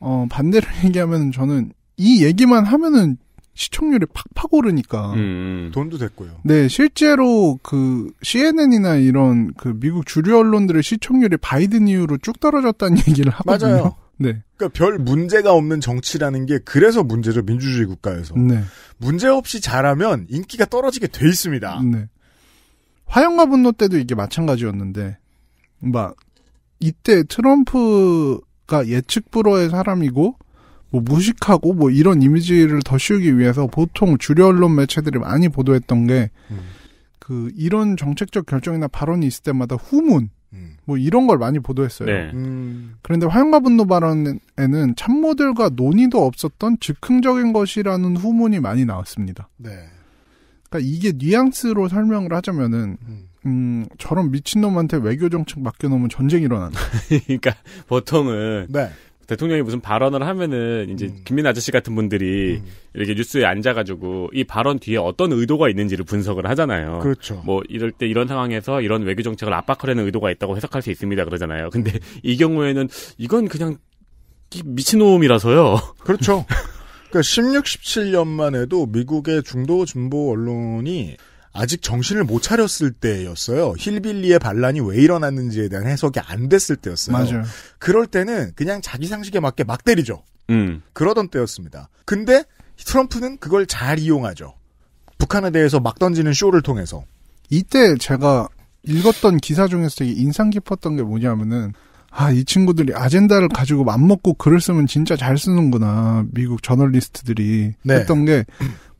어, 반대로 *laughs* 얘기하면 저는 이 얘기만 하면은 시청률이 팍팍 오르니까 음, 음. 돈도 됐고요. 네, 실제로 그 CNN이나 이런 그 미국 주류 언론들의 시청률이 바이든 이후로 쭉 떨어졌다는 *laughs* 얘기를 하거든요. 맞아요. 네. 그러니까 별 문제가 없는 정치라는 게 그래서 문제죠 민주주의 국가에서. 네. 문제 없이 잘하면 인기가 떨어지게 돼 있습니다. 네. 화영과 분노 때도 이게 마찬가지였는데 막 이때 트럼프가 예측 불허의 사람이고 뭐 무식하고 뭐 이런 이미지를 더 씌우기 위해서 보통 주류 언론 매체들이 많이 보도했던 게 음. 그 이런 정책적 결정이나 발언이 있을 때마다 후문 음. 뭐 이런 걸 많이 보도했어요. 네. 음. 그런데 화염과 분노 발언에는 참모들과 논의도 없었던 즉흥적인 것이라는 후문이 많이 나왔습니다. 네. 그러니까 이게 뉘앙스로 설명을 하자면은 음, 음 저런 미친놈한테 외교 정책 맡겨놓으면 전쟁이 일어난다. *laughs* 그러니까 보통은 네. 대통령이 무슨 발언을 하면은 이제 음. 김민 아저씨 같은 분들이 음. 이렇게 뉴스에 앉아가지고 이 발언 뒤에 어떤 의도가 있는지를 분석을 하잖아요. 그렇죠. 뭐 이럴 때 이런 상황에서 이런 외교 정책을 압박하려는 의도가 있다고 해석할 수 있습니다. 그러잖아요. 근데 이 경우에는 이건 그냥 미친놈이라서요. *laughs* 그렇죠. 그러니까 16, 17년만 해도 미국의 중도 진보 언론이 아직 정신을 못 차렸을 때였어요. 힐빌리의 반란이 왜 일어났는지에 대한 해석이 안 됐을 때였어요. 맞아요. 그럴 때는 그냥 자기 상식에 맞게 막 때리죠. 음. 그러던 때였습니다. 근데 트럼프는 그걸 잘 이용하죠. 북한에 대해서 막 던지는 쇼를 통해서. 이때 제가 읽었던 기사 중에서 되게 인상 깊었던 게 뭐냐면은 아, 이 친구들이 아젠다를 가지고 맘먹고 글을 쓰면 진짜 잘 쓰는구나. 미국 저널리스트들이 네. 했던 게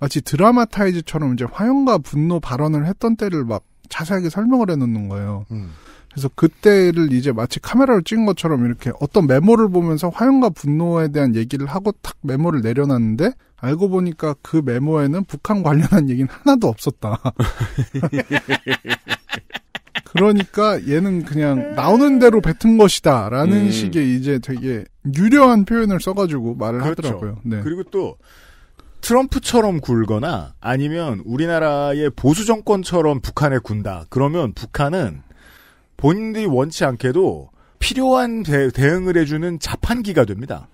마치 드라마타이즈처럼 이제 화형과 분노 발언을 했던 때를 막 자세하게 설명을 해놓는 거예요. 음. 그래서 그때를 이제 마치 카메라로 찍은 것처럼 이렇게 어떤 메모를 보면서 화형과 분노에 대한 얘기를 하고 탁 메모를 내려놨는데 알고 보니까 그 메모에는 북한 관련한 얘기는 하나도 없었다. *laughs* 그러니까 얘는 그냥 나오는 대로 뱉은 것이다. 라는 음. 식의 이제 되게 유려한 표현을 써가지고 말을 그렇죠. 하더라고요. 네. 그리고 또 트럼프처럼 굴거나 아니면 우리나라의 보수 정권처럼 북한에 군다. 그러면 북한은 본인들이 원치 않게도 필요한 대, 응을 해주는 자판기가 됩니다.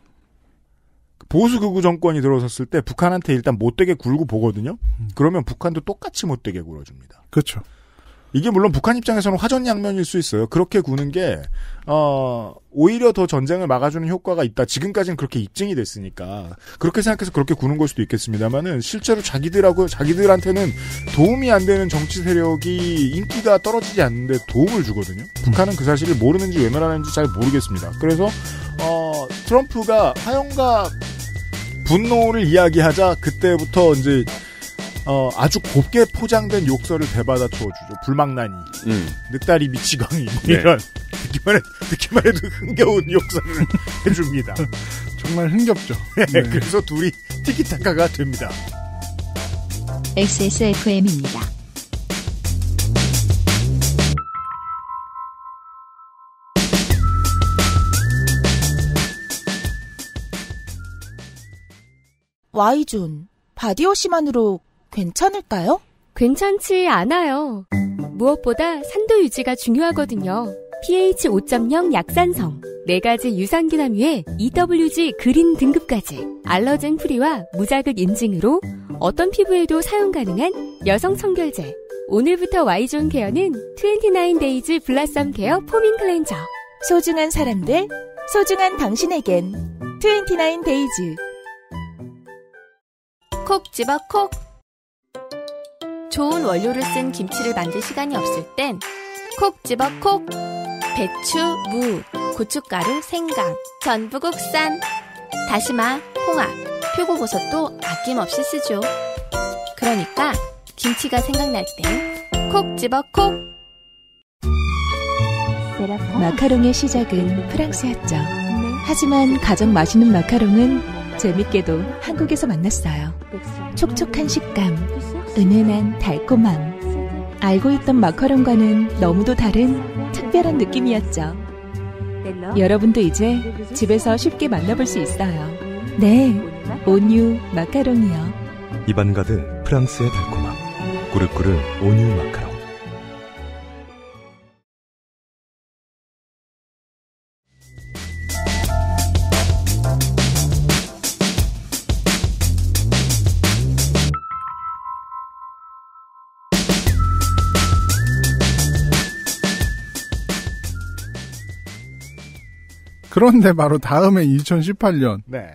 보수 극우 정권이 들어섰을 때 북한한테 일단 못되게 굴고 보거든요. 그러면 북한도 똑같이 못되게 굴어줍니다. 그렇죠. 이게 물론 북한 입장에서는 화전양면일 수 있어요. 그렇게 구는 게 어, 오히려 더 전쟁을 막아주는 효과가 있다. 지금까지는 그렇게 입증이 됐으니까 그렇게 생각해서 그렇게 구는 걸 수도 있겠습니다만은 실제로 자기들하고 자기들한테는 도움이 안 되는 정치 세력이 인기가 떨어지지 않는데 도움을 주거든요. 북한은 그 사실을 모르는지 외면하는지 잘 모르겠습니다. 그래서 어, 트럼프가 하영과 분노를 이야기하자 그때부터 이제 어, 아주 곱게 포장된 욕설을 대받아 쳐주죠. 불망나니, 음. 늑다리 미치광이 뭐 네. 이런 듣기만 해 듣기만 해도 흥겨운 욕설을 *laughs* 해줍니다. 정말 흥겹죠. 네, 네. 그래서 둘이 티키타카가 됩니다. XSFM입니다. Y존 바디워시만으로 괜찮을까요? 괜찮지 않아요. 무엇보다 산도 유지가 중요하거든요. pH 5.0 약산성, 4가지 유산균함유에 EWG 그린 등급까지 알러젠 프리와 무자극 인증으로 어떤 피부에도 사용 가능한 여성 청결제 오늘부터 Y존 케어는 29데이즈 블라썸 케어 포밍 클렌저. 소중한 사람들, 소중한 당신에겐 29데이즈. 콕 집어 콕. 좋은 원료를 쓴 김치를 만들 시간이 없을 땐 콕 집어 콕! 배추, 무, 고춧가루, 생강, 전부 국산, 다시마, 홍합, 표고버섯도 아낌없이 쓰죠. 그러니까 김치가 생각날 땐콕 집어 콕! 마카롱의 시작은 프랑스였죠. 하지만 가장 맛있는 마카롱은 재밌게도 한국에서 만났어요. 촉촉한 식감, 은은한 달콤함. 알고 있던 마카롱과는 너무도 다른 특별한 느낌이었죠. 여러분도 이제 집에서 쉽게 만나볼 수 있어요. 네, 온유 마카롱이요. 이반가드 프랑스의 달콤함. 꾸르꾸르 온유 마카롱. 그런데 바로 다음에 2018년. 네.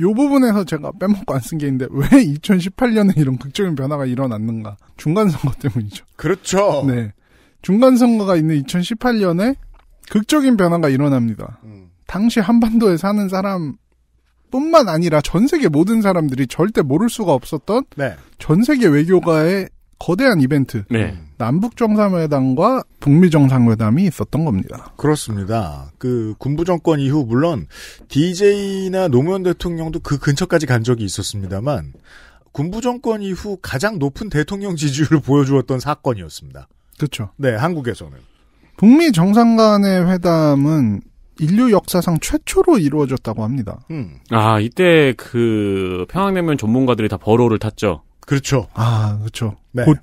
요 부분에서 제가 빼먹고 안 쓴 게 있는데 왜 2018년에 이런 극적인 변화가 일어났는가? 중간 선거 때문이죠. 그렇죠. 네. 중간 선거가 있는 2018년에 극적인 변화가 일어납니다. 음. 당시 한반도에 사는 사람 뿐만 아니라 전 세계 모든 사람들이 절대 모를 수가 없었던 네. 전 세계 외교가의 거대한 이벤트. 네. 남북 정상회담과 북미 정상회담이 있었던 겁니다. 그렇습니다. 그 군부 정권 이후 물론 DJ나 노무현 대통령도 그 근처까지 간 적이 있었습니다만 군부 정권 이후 가장 높은 대통령 지지율을 보여주었던 사건이었습니다. 그렇죠. 네, 한국에서는 북미 정상 간의 회담은 인류 역사상 최초로 이루어졌다고 합니다. 음. 아, 이때 그 평양냉면 전문가들이 다 버로를 탔죠. 그렇죠. 아, 그렇죠. 네. 곧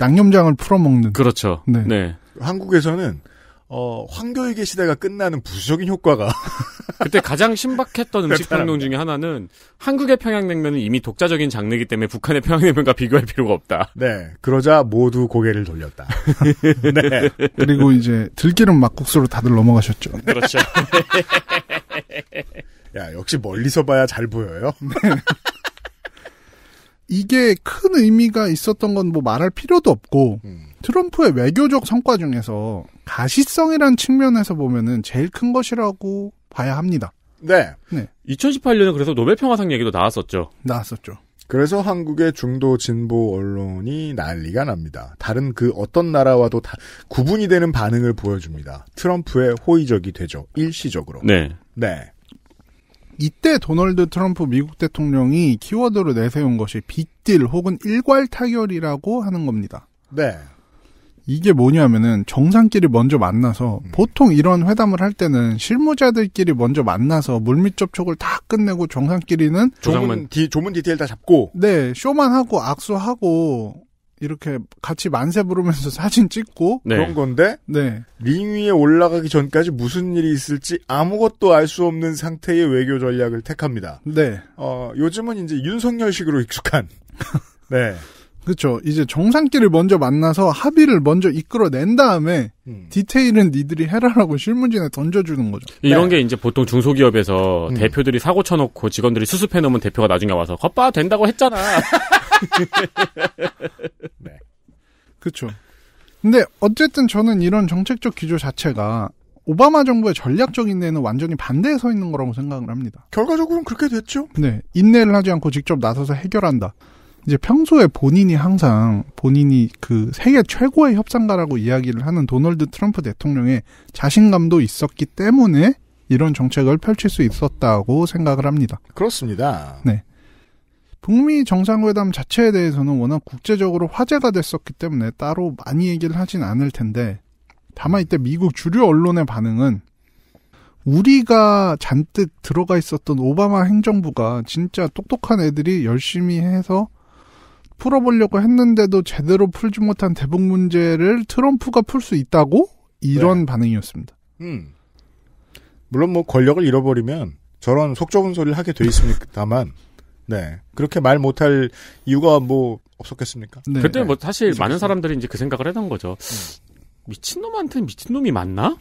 양념장을 풀어먹는. 그렇죠. 네. 네. 한국에서는 어, 황교익의 시대가 끝나는 부수적인 효과가. *laughs* 그때 가장 신박했던 음식 평론 중에 하나는 한국의 평양냉면은 이미 독자적인 장르이기 때문에 북한의 평양냉면과 비교할 필요가 없다. 네. 그러자 모두 고개를 돌렸다. *laughs* 네. 그리고 이제 들기름 막국수로 다들 넘어가셨죠. 그렇죠. *laughs* 야, 역시 멀리서 봐야 잘 보여요. 네. 이게 큰 의미가 있었던 건 뭐 말할 필요도 없고 음. 트럼프의 외교적 성과 중에서 가시성이란 측면에서 보면은 제일 큰 것이라고 봐야 합니다. 네. 네. 2018년에 그래서 노벨 평화상 얘기도 나왔었죠. 나왔었죠. 그래서 한국의 중도 진보 언론이 난리가 납니다. 다른 그 어떤 나라와도 다 구분이 되는 반응을 보여줍니다. 트럼프의 호의적이 되죠. 일시적으로. 네. 네. 이때 도널드 트럼프 미국 대통령이 키워드로 내세운 것이 빅딜 혹은 일괄 타결이라고 하는 겁니다. 네. 이게 뭐냐면은 정상끼리 먼저 만나서 음. 보통 이런 회담을 할 때는 실무자들끼리 먼저 만나서 물밑 접촉을 다 끝내고 정상끼리는 조문 디 조문 디테일 다 잡고 네 쇼만 하고 악수하고 이렇게 같이 만세 부르면서 *laughs* 사진 찍고 네. 그런 건데 네. 링 위에 올라가기 전까지 무슨 일이 있을지 아무것도 알 수 없는 상태의 외교 전략을 택합니다. 네. 어, 요즘은 이제 윤석열식으로 익숙한. *laughs* 네. 그렇죠. 이제 정상끼를 먼저 만나서 합의를 먼저 이끌어낸 다음에 음. 디테일은 니들이 해라라고 실무진에 던져주는 거죠. 이런 네. 게 이제 보통 중소기업에서 음. 대표들이 사고 쳐놓고 직원들이 수습해놓으면 대표가 나중에 와서 겉봐 된다고 했잖아. *laughs* *laughs* 네. 그렇죠. 근데 어쨌든 저는 이런 정책적 기조 자체가 오바마 정부의 전략적인 내는 완전히 반대에 서 있는 거라고 생각을 합니다. 결과적으로는 그렇게 됐죠. 네. 인내를 하지 않고 직접 나서서 해결한다. 이제 평소에 본인이 항상 본인이 그 세계 최고의 협상가라고 이야기를 하는 도널드 트럼프 대통령의 자신감도 있었기 때문에 이런 정책을 펼칠 수 있었다고 생각을 합니다. 그렇습니다. 네. 북미 정상회담 자체에 대해서는 워낙 국제적으로 화제가 됐었기 때문에 따로 많이 얘기를 하진 않을 텐데 다만 이때 미국 주류 언론의 반응은 우리가 잔뜩 들어가 있었던 오바마 행정부가 진짜 똑똑한 애들이 열심히 해서 풀어보려고 했는데도 제대로 풀지 못한 대북 문제를 트럼프가 풀 수 있다고 이런 네. 반응이었습니다. 음. 물론 뭐 권력을 잃어버리면 저런 속 좁은 소리를 하게 돼 있습니다만 네. 그렇게 말 못할 이유가 뭐 없었겠습니까? 네. 그때 뭐 네. 사실 있었겠습 많은 사람들이 이제 그 생각을 했던 거죠. 음. 미친놈한테 미친놈이 맞나?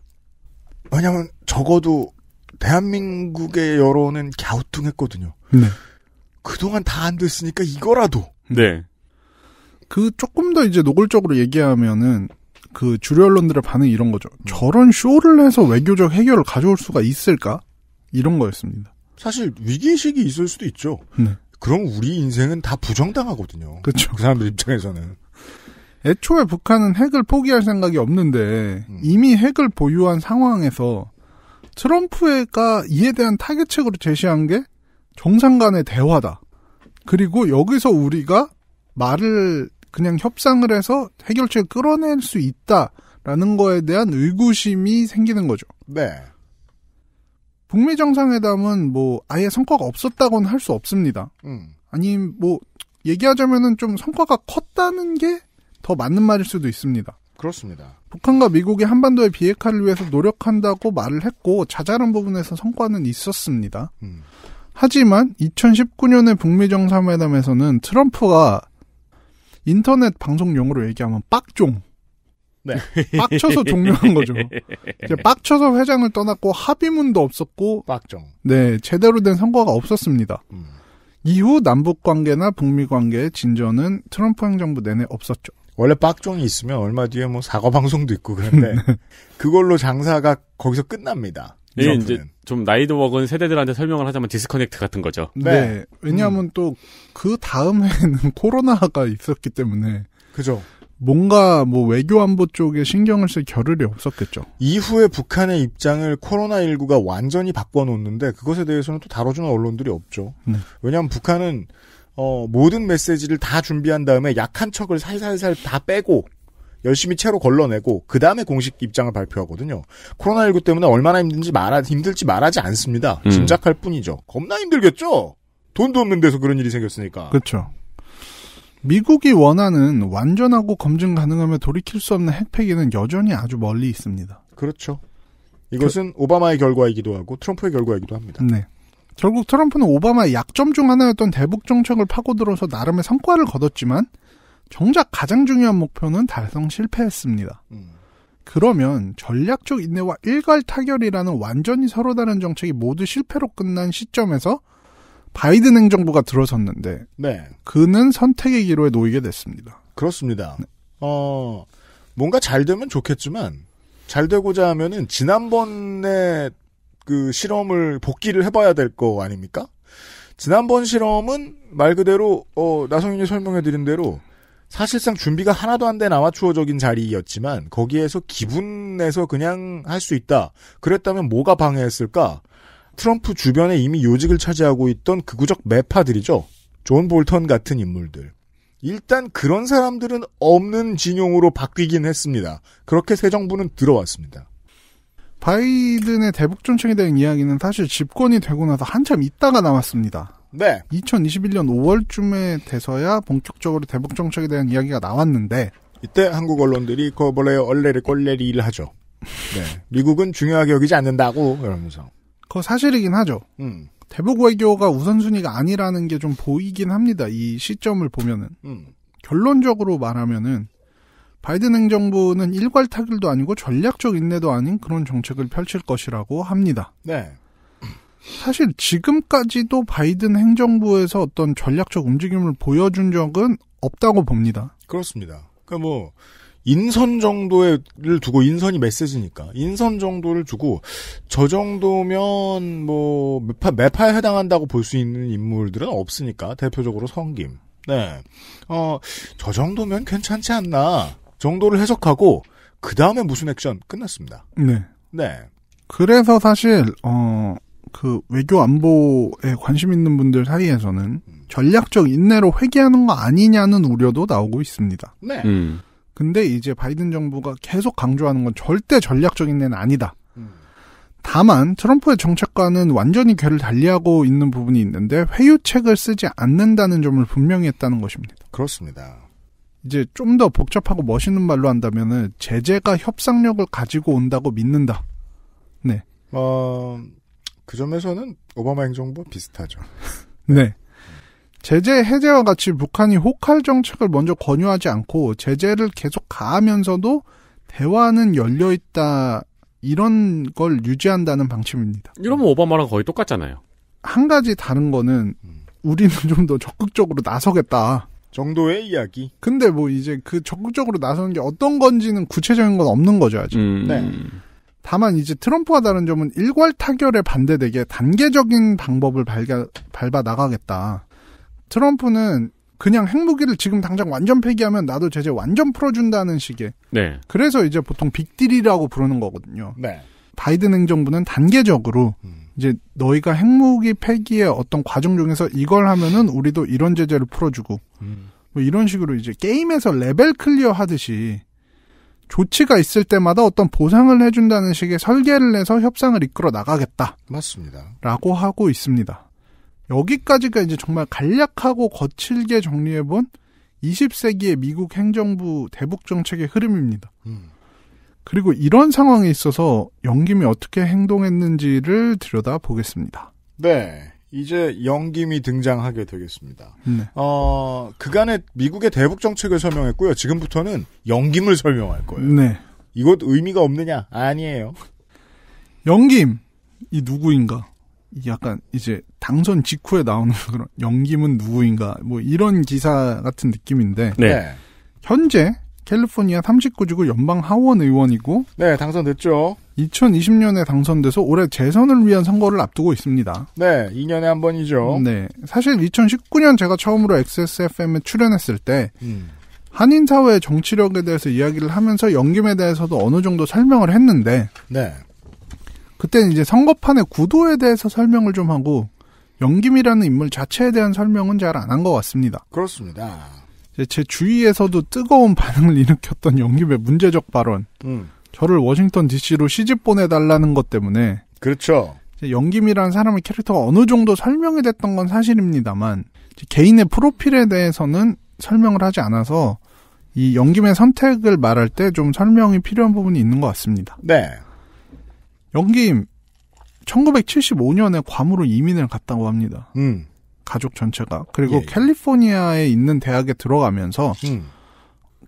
*laughs* 왜냐면 적어도 대한민국의 여론은 갸우뚱했거든요. 네. 그동안 다 안 됐으니까 이거라도. 네. 그 조금 더 이제 노골적으로 얘기하면은 그 주류 언론들의 반응 이런 거죠. 저런 쇼를 해서 외교적 해결을 가져올 수가 있을까? 이런 거였습니다. 사실 위기의식이 있을 수도 있죠. 네. 그럼 우리 인생은 다 부정당하거든요. 그렇죠. 그 사람들 입장에서는. 애초에 북한은 핵을 포기할 생각이 없는데 음. 이미 핵을 보유한 상황에서 트럼프가 이에 대한 타개책으로 제시한 게 정상 간의 대화다. 그리고 여기서 우리가 말을 그냥 협상을 해서 해결책을 끌어낼 수 있다라는 거에 대한 의구심이 생기는 거죠. 네. 북미 정상회담은 뭐 아예 성과가 없었다고는 할 수 없습니다. 음. 아니 뭐 얘기하자면은 좀 성과가 컸다는 게 더 맞는 말일 수도 있습니다. 그렇습니다. 북한과 미국이 한반도의 비핵화를 위해서 노력한다고 말을 했고 자잘한 부분에서 성과는 있었습니다. 음. 하지만 2019년의 북미 정상회담에서는 트럼프가 인터넷 방송용으로 얘기하면 빡종 네. *laughs* 빡쳐서 종료한 거죠. 빡쳐서 회장을 떠났고 합의문도 없었고 빡정. 네, 제대로 된 선거가 없었습니다. 음. 이후 남북 관계나 북미 관계의 진전은 트럼프 행정부 내내 없었죠. 원래 빡종이 있으면 얼마 뒤에 뭐 사과 방송도 있고 그런데 *laughs* 네. 그걸로 장사가 거기서 끝납니다. 이게 예, 이제 좀 나이도 먹은 세대들한테 설명을 하자면 디스커넥트 같은 거죠. 네. 네. 왜냐하면 음. 또그 다음 해는 *laughs* 코로나가 있었기 때문에. 그죠. 뭔가 뭐 외교 안보 쪽에 신경을 쓸 겨를이 없었겠죠. 이후에 북한의 입장을 코로나19가 완전히 바꿔놓는데 그것에 대해서는 또 다뤄주는 언론들이 없죠. 네. 왜냐하면 북한은 어, 모든 메시지를 다 준비한 다음에 약한 척을 살살살 다 빼고 열심히 채로 걸러내고 그 다음에 공식 입장을 발표하거든요. 코로나19 때문에 얼마나 힘든지 말하 힘들지 말하지 않습니다. 음. 짐작할 뿐이죠. 겁나 힘들겠죠. 돈도 없는 데서 그런 일이 생겼으니까. 그렇죠. 미국이 원하는 완전하고 검증 가능하며 돌이킬 수 없는 핵폐기는 여전히 아주 멀리 있습니다. 그렇죠. 이것은 그, 오바마의 결과이기도 하고 트럼프의 결과이기도 합니다. 네. 결국 트럼프는 오바마의 약점 중 하나였던 대북 정책을 파고들어서 나름의 성과를 거뒀지만 정작 가장 중요한 목표는 달성 실패했습니다. 음. 그러면 전략적 인내와 일괄 타결이라는 완전히 서로 다른 정책이 모두 실패로 끝난 시점에서 바이든 행정부가 들어섰는데 네. 그는 선택의 기로에 놓이게 됐습니다. 그렇습니다. 네. 어, 뭔가 잘 되면 좋겠지만 잘 되고자 하면은 지난번에 그 실험을 복기를 해봐야 될 거 아닙니까? 지난번 실험은 말 그대로 어, 나성윤이 설명해드린 대로 사실상 준비가 하나도 안 된 아마추어적인 자리였지만 거기에서 기분에서 그냥 할 수 있다. 그랬다면 뭐가 방해했을까? 트럼프 주변에 이미 요직을 차지하고 있던 극우적 그 매파들이죠. 존 볼턴 같은 인물들. 일단 그런 사람들은 없는 진용으로 바뀌긴 했습니다. 그렇게 새 정부는 들어왔습니다. 바이든의 대북 정책에 대한 이야기는 사실 집권이 되고 나서 한참 있다가 나왔습니다. 네. 2021년 5월쯤에 돼서야 본격적으로 대북 정책에 대한 이야기가 나왔는데 이때 한국 언론들이 거벌레 얼레리 꼴레리를 하죠. 네. 미국은 중요하게 여기지 않는다고 그러면서 그거 사실이긴 하죠. 음. 대북 외교가 우선순위가 아니라는 게 좀 보이긴 합니다. 이 시점을 보면은. 음. 결론적으로 말하면은 바이든 행정부는 일괄 타결도 아니고 전략적 인내도 아닌 그런 정책을 펼칠 것이라고 합니다. 네. 사실 지금까지도 바이든 행정부에서 어떤 전략적 움직임을 보여준 적은 없다고 봅니다. 그렇습니다. 그러니까 뭐 인선 정도를 두고 인선이 메시지니까 인선 정도를 두고저 정도면 뭐 매파, 매파에 해당한다고 볼 수 있는 인물들은 없으니까 대표적으로 성김 네. 어, 저 정도면 괜찮지 않나 정도를 해석하고 그 다음에 무슨 액션 끝났습니다. 네. 네. 그래서 사실 어, 그 외교 안보에 관심 있는 분들 사이에서는 음. 전략적 인내로 회귀하는 거 아니냐는 우려도 나오고 있습니다. 네. 음. 근데 이제 바이든 정부가 계속 강조하는 건 절대 전략적인 데는 아니다. 음. 다만 트럼프의 정책과는 완전히 괴를 달리하고 있는 부분이 있는데 회유책을 쓰지 않는다는 점을 분명히 했다는 것입니다. 그렇습니다. 이제 좀 더 복잡하고 멋있는 말로 한다면은 제재가 협상력을 가지고 온다고 믿는다. 네. 어, 그 점에서는 오바마 행정부 비슷하죠. 네. 네. 제재 해제와 같이 북한이 혹할 정책을 먼저 권유하지 않고 제재를 계속 가하면서도 대화는 열려 있다 이런 걸 유지한다는 방침입니다. 이러면 오바마랑 거의 똑같잖아요. 한 가지 다른 거는 우리는 좀 더 적극적으로 나서겠다. 정도의 이야기. 근데 뭐 이제 그 적극적으로 나서는 게 어떤 건지는 구체적인 건 없는 거죠, 아직. 음. 네. 다만 이제 트럼프와 다른 점은 일괄 타결에 반대되게 단계적인 방법을 발견, 밟아 나가겠다. 트럼프는 그냥 핵무기를 지금 당장 완전 폐기하면 나도 제재 완전 풀어준다는 식의. 네. 그래서 이제 보통 빅딜이라고 부르는 거거든요. 네. 바이든 행정부는 단계적으로 음. 이제 너희가 핵무기 폐기의 어떤 과정 중에서 이걸 하면은 우리도 이런 제재를 풀어주고 음. 뭐 이런 식으로 이제 게임에서 레벨 클리어 하듯이 조치가 있을 때마다 어떤 보상을 해준다는 식의 설계를 해서 협상을 이끌어 나가겠다. 맞습니다. 라고 하고 있습니다. 여기까지가 이제 정말 간략하고 거칠게 정리해본 20세기의 미국 행정부 대북 정책의 흐름입니다. 음. 그리고 이런 상황에 있어서 영김이 어떻게 행동했는지를 들여다 보겠습니다. 네. 이제 영김이 등장하게 되겠습니다. 네. 어, 그간의 미국의 대북 정책을 설명했고요. 지금부터는 영김을 설명할 거예요. 네. 이것 의미가 없느냐? 아니에요. 영김, 이 누구인가? 약간 이제 당선 직후에 나오는 *laughs* 그런 연기문 누구인가 뭐 이런 기사 같은 느낌인데 네. 네. 현재 캘리포니아 39지구 연방 하원 의원이고 네 당선됐죠. 2020년에 당선돼서 올해 재선을 위한 선거를 앞두고 있습니다. 네, 2년에 한 번이죠. 네, 사실 2019년 제가 처음으로 XSFM에 출연했을 때 음. 한인 사회의 정치력에 대해서 이야기를 하면서 연김에 대해서도 어느 정도 설명을 했는데 네. 그때는 이제 선거판의 구도에 대해서 설명을 좀 하고 영김이라는 인물 자체에 대한 설명은 잘 안 한 것 같습니다. 그렇습니다. 제 주위에서도 뜨거운 반응을 *laughs* 일으켰던 영김의 문제적 발언. 음. 저를 워싱턴 DC로 시집 보내달라는 것 때문에. 그렇죠. 영김이라는 사람의 캐릭터가 어느 정도 설명이 됐던 건 사실입니다만 개인의 프로필에 대해서는 설명을 하지 않아서 이 영김의 선택을 말할 때 좀 설명이 필요한 부분이 있는 것 같습니다. 네. 영김 1975년에 괌으로 이민을 갔다고 합니다. 음. 가족 전체가. 그리고 예, 예. 캘리포니아에 있는 대학에 들어가면서 음.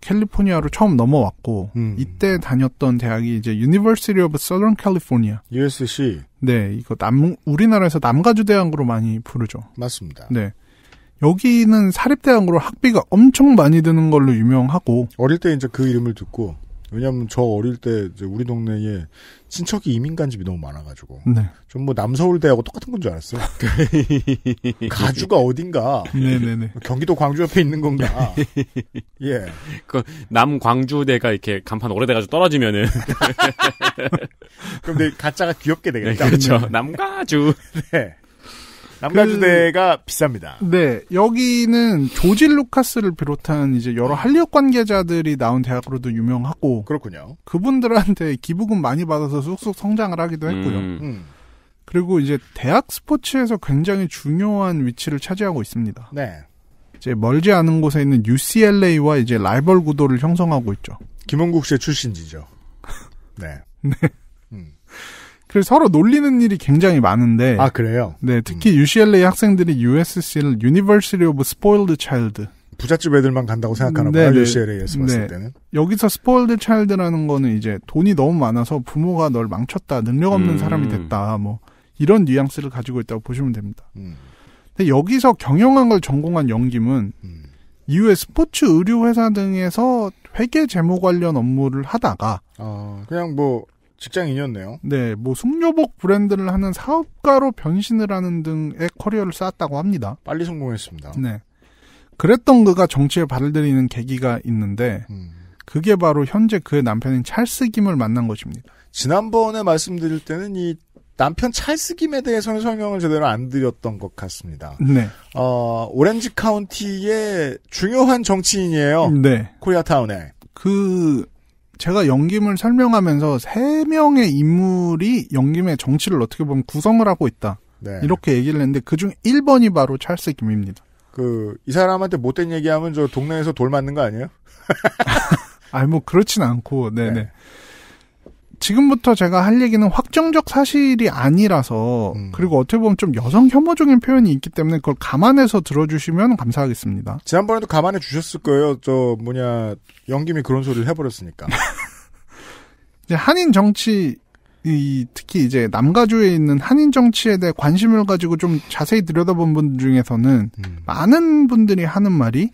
캘리포니아로 처음 넘어왔고 음. 이때 다녔던 대학이 이제 University of Southern California. USC. 네, 이거 남 우리나라에서 남가주 대학으로 많이 부르죠. 맞습니다. 네. 여기는 사립대학으로 학비가 엄청 많이 드는 걸로 유명하고 어릴 때 이제 그 이름을 듣고 왜냐하면 저 어릴 때 우리 동네에 친척이 이민간 집이 너무 많아가지고 네. 좀뭐 남서울대하고 똑같은 건 줄 알았어요. *laughs* 가주가 어딘가? 네네네. 경기도 광주 옆에 있는 건가? *laughs* 예. 그 남광주대가 이렇게 간판 오래돼가지고 떨어지면은 *laughs* 그럼 내 가짜가 귀엽게 네, 되겠다. 그렇죠. 네, 그렇죠. 남가주. 네. 남가주대가 그, 비쌉니다. 네, 여기는 조질 루카스를 비롯한 이제 여러 한력 관계자들이 나온 대학으로도 유명하고 그렇군요. 그분들한테 기부금 많이 받아서 쑥쑥 성장을 하기도 음. 했고요. 음. 음. 그리고 이제 대학 스포츠에서 굉장히 중요한 위치를 차지하고 있습니다. 네. 이제 멀지 않은 곳에 있는 UCLA와 이제 라이벌 구도를 형성하고 있죠. 김원국 씨의 출신지죠. 네. *laughs* 네. 그리고 서로 놀리는 일이 굉장히 많은데. 아, 그래요? 네, 특히 음. UCLA 학생들이 USC를 University of Spoiled Child. 부잣집 애들만 간다고 생각하는 네, 거예요, 네. UCLA에서 네. 봤을 때는. 여기서 스포일드 차일드라는 거는 이제 돈이 너무 많아서 부모가 널 망쳤다, 능력 없는 음. 사람이 됐다, 뭐, 이런 뉘앙스를 가지고 있다고 보시면 됩니다. 음. 근데 여기서 경영한 걸 전공한 영김은 음. 이후에 스포츠 의류 회사 등에서 회계 재무 관련 업무를 하다가 어, 그냥 뭐 직장인이었네요. 네, 뭐 숙녀복 브랜드를 하는 사업가로 변신을 하는 등의 커리어를 쌓았다고 합니다. 빨리 성공했습니다. 네. 그랬던 그가 정치에 발을 들이는 계기가 있는데 음. 그게 바로 현재 그의 남편인 찰스 김을 만난 것입니다. 지난번에 말씀드릴 때는 이 남편 찰스 김에 대해서는 설명을 제대로 안 드렸던 것 같습니다. 네. 어, 오렌지 카운티의 중요한 정치인이에요. 네. 코리아타운에. 그 제가 영김을 설명하면서 세 명의 인물이 영김의 정치를 어떻게 보면 구성을 하고 있다. 네. 이렇게 얘기를 했는데 그중 1번이 바로 찰스 김입니다. 그 이 사람한테 못된 얘기하면 저 동네에서 돌 맞는 거 아니에요? *laughs* 아니 뭐 그렇진 않고 네네. 네. 네. 네. 지금부터 제가 할 얘기는 확정적 사실이 아니라서 음. 그리고 어떻게 보면 좀 여성 혐오적인 표현이 있기 때문에 그걸 감안해서 들어주시면 감사하겠습니다. 지난번에도 감안해 주셨을 거예요. 저 뭐냐 영김이 그런 소리를 해버렸으니까. *laughs* 이제 한인 정치 이 특히 이제 남가주에 있는 한인 정치에 대해 관심을 가지고 좀 자세히 들여다본 분 중에서는 음. 많은 분들이 하는 말이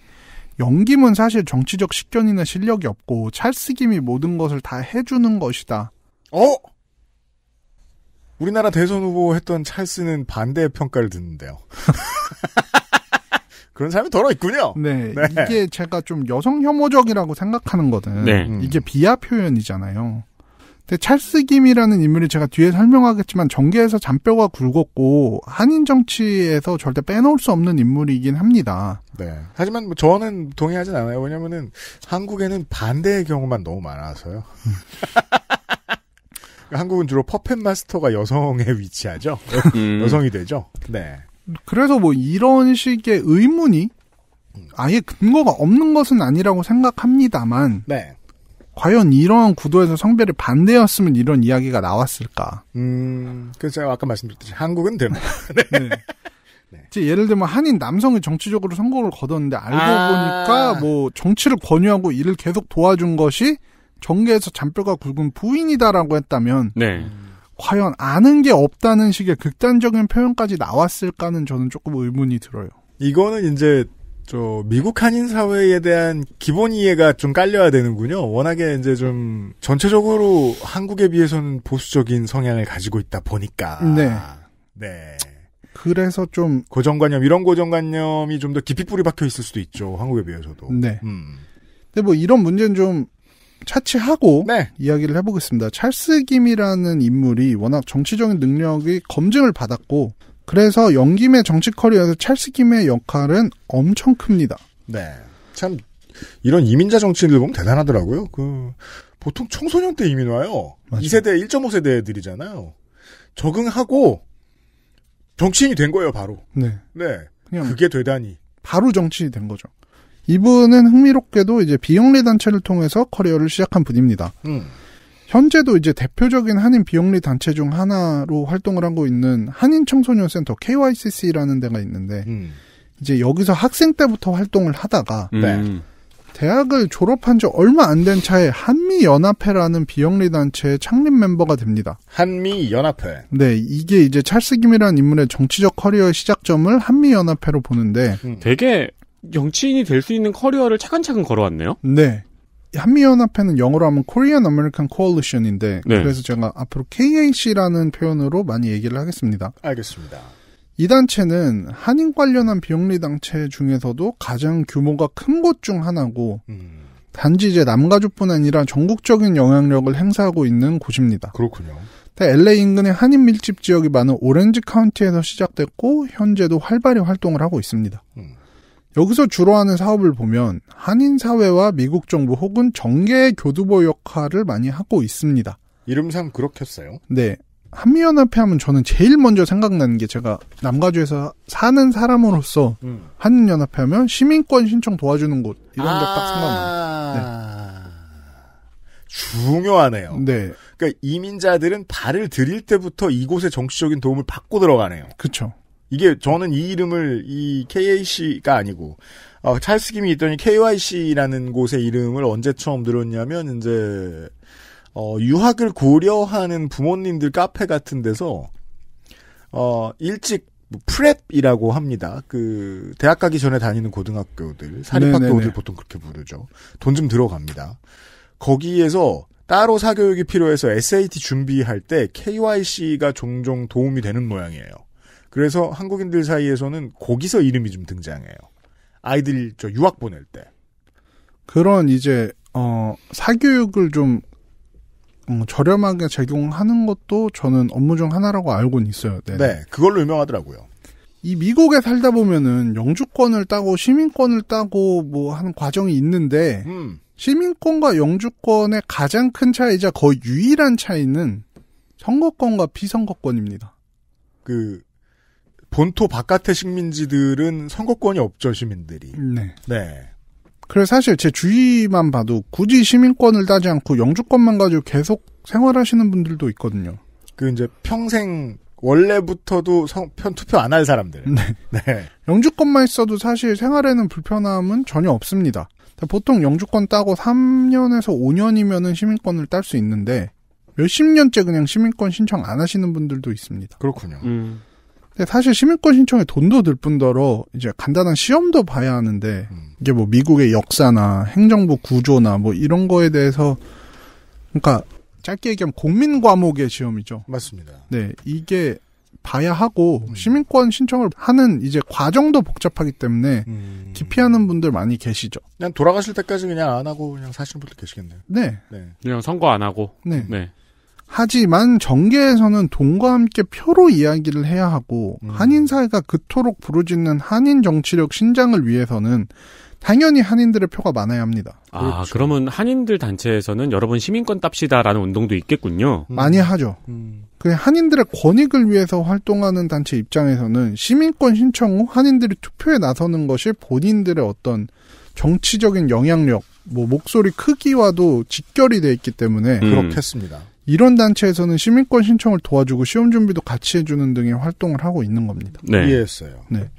영김은 사실 정치적 식견이나 실력이 없고 찰스김이 모든 것을 다 해주는 것이다. 어? 우리나라 대선 후보 했던 찰스는 반대의 평가를 듣는데요. *laughs* 그런 사람이 더러 있군요. 네, 네, 이게 제가 좀 여성 혐오적이라고 생각하는 거든. 네. 음. 이게 비하 표현이잖아요. 근데 찰스 김이라는 인물이 제가 뒤에 설명하겠지만 정계에서 잔뼈가 굵었고 한인 정치에서 절대 빼놓을 수 없는 인물이긴 합니다. 네. 하지만 뭐 저는 동의하진 않아요. 왜냐면은 한국에는 반대의 경우만 너무 많아서요. *laughs* 한국은 주로 퍼펫 마스터가 여성에 위치하죠. 음. *laughs* 여성이 되죠. 네. 그래서 뭐 이런 식의 의문이 아예 근거가 없는 것은 아니라고 생각합니다만. 네. 과연 이러한 구도에서 성별이 반대였으면 이런 이야기가 나왔을까? 음, 그래서 제가 아까 말씀드렸듯이 한국은 되니 네. *laughs* 네. 네. 예를 들면 한인 남성이 정치적으로 선거를 거뒀는데 알고 아~ 보니까 뭐 정치를 권유하고 일을 계속 도와준 것이 정계에서 잔뼈가 굵은 부인이다라고 했다면 네. 과연 아는 게 없다는 식의 극단적인 표현까지 나왔을까는 저는 조금 의문이 들어요. 이거는 이제 저 미국 한인 사회에 대한 기본 이해가 좀 깔려야 되는군요. 워낙에 이제 좀 전체적으로 한국에 비해서는 보수적인 성향을 가지고 있다 보니까. 네. 네. 그래서 좀 고정관념 이런 고정관념이 좀 더 깊이 뿌리 박혀 있을 수도 있죠. 한국에 비해서도. 네. 음. 근데 뭐 이런 문제는 좀 차치하고 네. 이야기를 해보겠습니다. 찰스 김이라는 인물이 워낙 정치적인 능력이 검증을 받았고 그래서 영김의 정치 커리어에서 찰스 김의 역할은 엄청 큽니다. 네. 참 이런 이민자 정치인들 보면 대단하더라고요. 그 보통 청소년 때 이민 와요. 맞아. 2세대, 1.5세대들이잖아요. 적응하고 정치인이 된 거예요, 바로. 네. 네. 그냥 그게 되다니. 바로 정치인이 된 거죠. 이분은 흥미롭게도 이제 비영리 단체를 통해서 커리어를 시작한 분입니다. 음. 현재도 이제 대표적인 한인 비영리 단체 중 하나로 활동을 하고 있는 한인 청소년 센터 KYCC라는 데가 있는데 음. 이제 여기서 학생 때부터 활동을 하다가 음. 네. 대학을 졸업한 지 얼마 안 된 차에 한미연합회라는 비영리 단체의 창립 멤버가 됩니다. 한미연합회. 네, 이게 이제 찰스 김이라는 인물의 정치적 커리어의 시작점을 한미연합회로 보는데 음. 되게 정치인이 될 수 있는 커리어를 차근차근 걸어왔네요. 네. 한미연합회는 영어로 하면 Korean American Coalition인데 네. 그래서 제가 앞으로 KAC라는 표현으로 많이 얘기를 하겠습니다. 알겠습니다. 이 단체는 한인 관련한 비영리 단체 중에서도 가장 규모가 큰 곳 중 하나고 음. 단지 이제 남가주뿐 아니라 전국적인 영향력을 행사하고 있는 곳입니다. 그렇군요. LA 네, 인근의 한인 밀집 지역이 많은 오렌지 카운티에서 시작됐고 현재도 활발히 활동을 하고 있습니다. 음. 여기서 주로 하는 사업을 보면 한인 사회와 미국 정부 혹은 정계의 교두보 역할을 많이 하고 있습니다. 이름상 그렇겠어요. 네. 한미연합회 하면 저는 제일 먼저 생각나는 게 제가 남가주에서 사는 사람으로서 음. 한인연합회 하면 시민권 신청 도와주는 곳 이런 아~ 게딱 생각나요. 네. 중요하네요. 네. 그러니까 이민자들은 발을 들일 때부터 이곳의 정치적인 도움을 받고 들어가네요. 그렇죠. 이게 저는 이 이름을 이 KAC가 아니고 어, 찰스 김이 있더니 KYC라는 곳의 이름을 언제 처음 들었냐면 이제 어, 유학을 고려하는 부모님들 카페 같은 데서 어, 일찍 뭐 프랩이라고 합니다. 그 대학 가기 전에 다니는 고등학교들 사립학교들 네 보통 그렇게 부르죠. 돈 좀 들어갑니다. 거기에서 따로 사교육이 필요해서 SAT 준비할 때 KYC가 종종 도움이 되는 모양이에요. 그래서 한국인들 사이에서는 거기서 이름이 좀 등장해요. 아이들 저 유학 보낼 때. 그런 이제 어 사교육을 좀 어, 저렴하게 제공하는 것도 저는 업무 중 하나라고 알고는 있어요. 네네. 네, 그걸로 유명하더라고요. 이 미국에 살다 보면은 영주권을 따고 시민권을 따고 뭐 하는 과정이 있는데 음. 시민권과 영주권의 가장 큰 차이자 거의 유일한 차이는 선거권과 비선거권입니다. 그 본토 바깥의 식민지들은 선거권이 없죠 시민들이. 네. 네. 그래서 사실 제 주위만 봐도 굳이 시민권을 따지 않고 영주권만 가지고 계속 생활하시는 분들도 있거든요. 그 이제 평생 원래부터도 성, 편 투표 안 할 사람들. 네. 네. 영주권만 있어도 사실 생활에는 불편함은 전혀 없습니다. 보통 영주권 따고 3년에서 5년이면은 시민권을 딸 수 있는데 몇십 년째 그냥 시민권 신청 안 하시는 분들도 있습니다. 그렇군요. 음. 근데 사실 시민권 신청에 돈도 들 뿐더러 이제 간단한 시험도 봐야 하는데 음. 이게 뭐 미국의 역사나 행정부 구조나 뭐 이런 거에 대해서 그러니까 짧게 얘기하면 국민 과목의 시험이죠. 맞습니다. 네, 이게 봐야 하고 음. 시민권 신청을 하는 이제 과정도 복잡하기 때문에 음. 기피하는 분들 많이 계시죠. 그냥 돌아가실 때까지 그냥 안 하고 그냥 사시는 분들 계시겠네요. 네. 네. 그냥 선거 안 하고. 네. 네. 하지만 정계에서는 돈과 함께 표로 이야기를 해야 하고 음. 한인 사회가 그토록 부르짖는 한인 정치력 신장을 위해서는 당연히 한인들의 표가 많아야 합니다. 아, 그렇죠. 그러면 한인들 단체에서는 여러 분 시민권 땁시다라는 운동도 있겠군요. 음. 많이 하죠. 음. 그 한인들의 권익을 위해서 활동하는 단체 입장에서는 시민권 신청 후 한인들이 투표에 나서는 것이 본인들의 어떤 정치적인 영향력, 뭐 목소리 크기와도 직결이 돼 있기 때문에 음. 그렇겠습니다. 이런 단체에서는 시민권 신청을 도와주고 시험 준비도 같이 해주는 등의 활동을 하고 있는 겁니다. 네. 이해했어요. 네.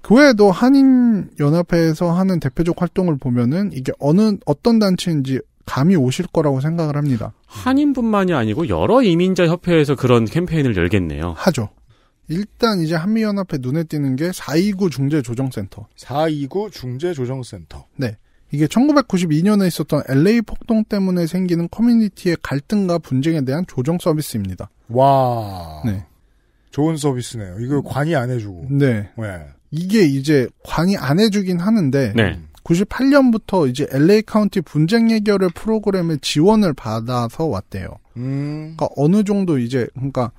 그 외에도 한인연합회에서 하는 대표적 활동을 보면은 이게 어느, 어떤 단체인지 감이 오실 거라고 생각을 합니다. 한인뿐만이 아니고 여러 이민자 협회에서 그런 캠페인을 열겠네요. 하죠. 일단 이제 한미연합회 눈에 띄는 게 429 중재조정센터. 429 중재조정센터. 네. 이게 1992년에 있었던 LA 폭동 때문에 생기는 커뮤니티의 갈등과 분쟁에 대한 조정 서비스입니다. 와. 네. 좋은 서비스네요. 이거 관이 안 해주고. 네. 네. 이게 이제 관이 안 해주긴 하는데. 네. 98년부터 이제 LA 카운티 분쟁 해결의 프로그램에 지원을 받아서 왔대요. 음. 그러니까 어느 정도 이제, 그러니까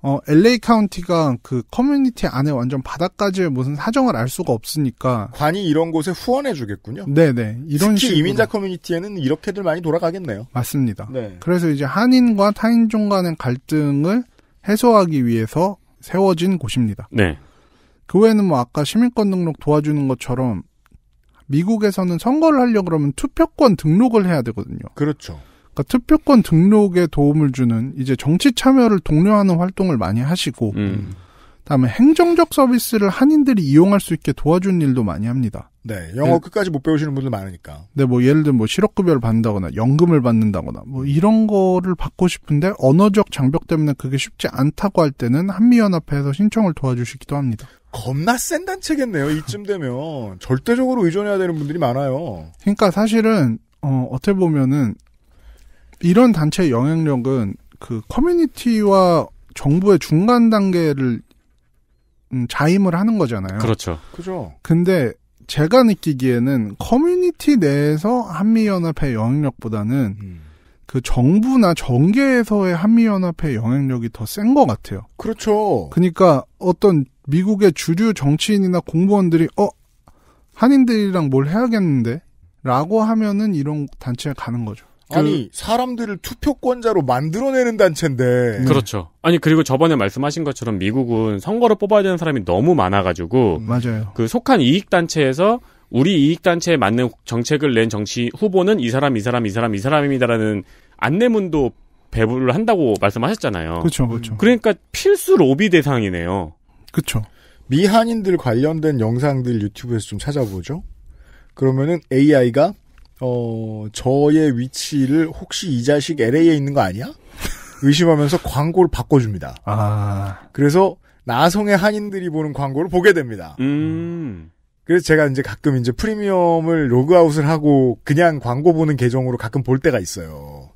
어, LA 카운티가 그 커뮤니티 안에 완전 바닥까지 무슨 사정을 알 수가 없으니까. 관이 이런 곳에 후원해 주겠군요. 네네. 이런 특히 식으로. 이민자 커뮤니티에는 이렇게들 많이 돌아가겠네요. 맞습니다. 네. 그래서 이제 한인과 타인종 간의 갈등을 해소하기 위해서 세워진 곳입니다. 네. 교회는 그 뭐 아까 시민권 등록 도와주는 것처럼 미국에서는 선거를 하려 고 그러면 투표권 등록을 해야 되거든요. 그렇죠. 그러니까 투표권 등록에 도움을 주는 이제 정치 참여를 독려하는 활동을 많이 하시고 음. 다음에 행정적 서비스를 한인들이 이용할 수 있게 도와준 일도 많이 합니다. 네, 영어 네. 끝까지 못 배우시는 분들 많으니까. 네, 뭐 예를 들면 뭐 실업급여를 받는다거나 연금을 받는다거나 뭐 이런 거를 받고 싶은데 언어적 장벽 때문에 그게 쉽지 않다고 할 때는 한미연합회에서 신청을 도와주시기도 합니다. 겁나 센 단체겠네요. 이쯤 되면 절대적으로 의존해야 되는 분들이 많아요. 그러니까 사실은 어, 어떻게 보면은 이런 단체의 영향력은 그 커뮤니티와 정부의 중간 단계를 음, 자임을 하는 거잖아요. 그렇죠. 그죠. 근데 제가 느끼기에는 커뮤니티 내에서 한미연합회 영향력보다는 음. 그 정부나 정계에서의 한미연합회 영향력이 더 센 것 같아요. 그렇죠. 그러니까 어떤 미국의 주류 정치인이나 공무원들이 어 한인들이랑 뭘 해야겠는데 라고 하면은 이런 단체에 가는 거죠. 그 아니 사람들을 투표권자로 만들어내는 단체인데 음. 그렇죠. 아니 그리고 저번에 말씀하신 것처럼 미국은 선거를 뽑아야 되는 사람이 너무 많아가지고 음. 맞아요. 그 속한 이익 단체에서 우리 이익 단체에 맞는 정책을 낸 정치 후보는 이 사람 이 사람 이 사람 이 사람입니다라는 안내문도 배부를 한다고 말씀하셨잖아요. 그렇죠, 음. 그렇죠. 그러니까 필수 로비 대상이네요. 그렇죠. 미한인들 관련된 영상들 유튜브에서 좀 찾아보죠. 그러면은 AI가 어, 저의 위치를 혹시 이 자식 LA에 있는 거 아니야? 의심하면서 광고를 바꿔줍니다. 아. 그래서 나성의 한인들이 보는 광고를 보게 됩니다. 음. 그래서 제가 이제 가끔 이제 프리미엄을 로그아웃을 하고 그냥 광고 보는 계정으로 가끔 볼 때가 있어요.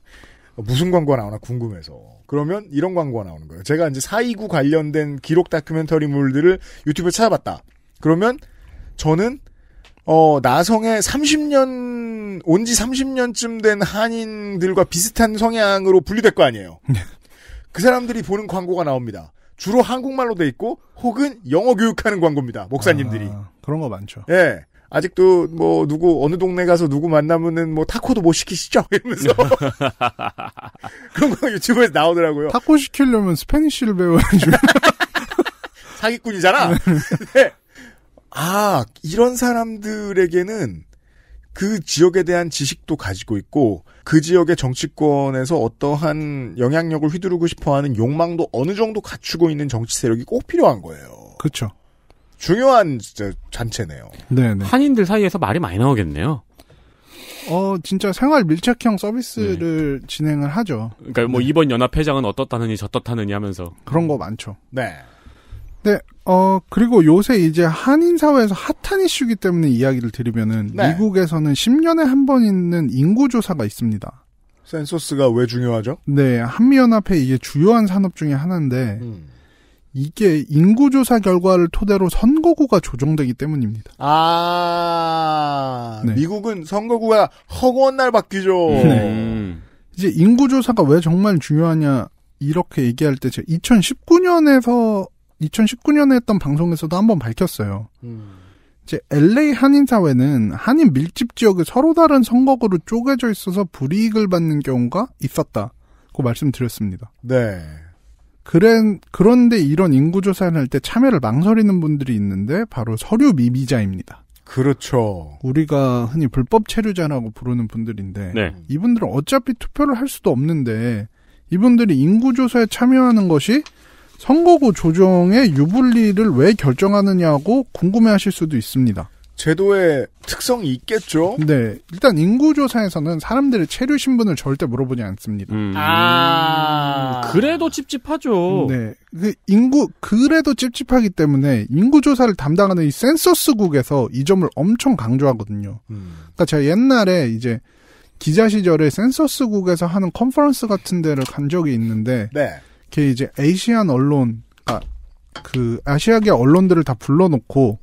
무슨 광고가 나오나 궁금해서. 그러면 이런 광고가 나오는 거예요. 제가 이제 429 관련된 기록 다큐멘터리물들을 유튜브에 찾아봤다. 그러면 저는 어, 나성의 30년, 온 지 30년쯤 된 한인들과 비슷한 성향으로 분류될 거 아니에요. 네. 그 사람들이 보는 광고가 나옵니다. 주로 한국말로 돼 있고, 혹은 영어 교육하는 광고입니다. 목사님들이. 아, 그런 거 많죠. 예. 아직도 뭐 누구 어느 동네 가서 누구 만나면은 뭐 타코도 못 시키시죠 *laughs* 이러면서 *laughs* 그런 거 유튜브에서 나오더라고요. 타코 시키려면 스페니쉬를 배워야죠. *laughs* 사기꾼이잖아. 네. 네. 아, 이런 사람들에게는 그 지역에 대한 지식도 가지고 있고 그 지역의 정치권에서 어떠한 영향력을 휘두르고 싶어하는 욕망도 어느 정도 갖추고 있는 정치 세력이 꼭 필요한 거예요. 그렇죠. 중요한 진짜 잔체네요. 네. 네. 한인들 사이에서 말이 많이 나오겠네요. 어 진짜 생활 밀착형 서비스를 네. 진행을 하죠. 그러니까 뭐 네. 이번 연합 회장은 어떻다느니 저떻다느니 하면서 그런 거 많죠. 네. 네, 어, 그리고 요새 이제 한인 사회에서 핫한 이슈기 때문에 이야기를 드리면은 네. 미국에서는 10년에 한 번 있는 인구 조사가 있습니다. 센서스가 왜 중요하죠? 네, 한미연합회 이게 주요한 산업 중에 하나인데 음. 이게 인구 조사 결과를 토대로 선거구가 조정되기 때문입니다. 아, 네. 미국은 선거구가 허구한 날 바뀌죠. 네. 음. 이제 인구 조사가 왜 정말 중요하냐 이렇게 얘기할 때 제가 2019년에서 2019년에 했던 방송에서도 한 번 밝혔어요. 음. 이제 LA 한인사회는 한인 밀집 지역을 서로 다른 선거구로 쪼개져 있어서 불이익을 받는 경우가 있었다고 그 말씀드렸습니다. 네. 그런 그런데 이런 인구 조사를 할 때 참여를 망설이는 분들이 있는데 바로 서류 미비자입니다. 그렇죠. 우리가 흔히 불법 체류자라고 부르는 분들인데 네. 이분들은 어차피 투표를 할 수도 없는데 이분들이 인구 조사에 참여하는 것이 선거구 조정의 유불리를 왜 결정하느냐고 궁금해하실 수도 있습니다. 제도의 특성이 있겠죠. 네, 일단 인구조사에서는 사람들의 체류 신분을 절대 물어보지 않습니다. 음. 아, 그래도 찝찝하죠. 네, 그 인구 그래도 찝찝하기 때문에 인구조사를 담당하는 이 센서스국에서 이 점을 엄청 강조하거든요. 음. 그러니까 제가 옛날에 이제 기자 시절에 센서스국에서 하는 컨퍼런스 같은 데를 간 적이 있는데. 네. 이렇게 이제 아시안 언론, 아, 그, 아시아계 언론들을 다 불러놓고,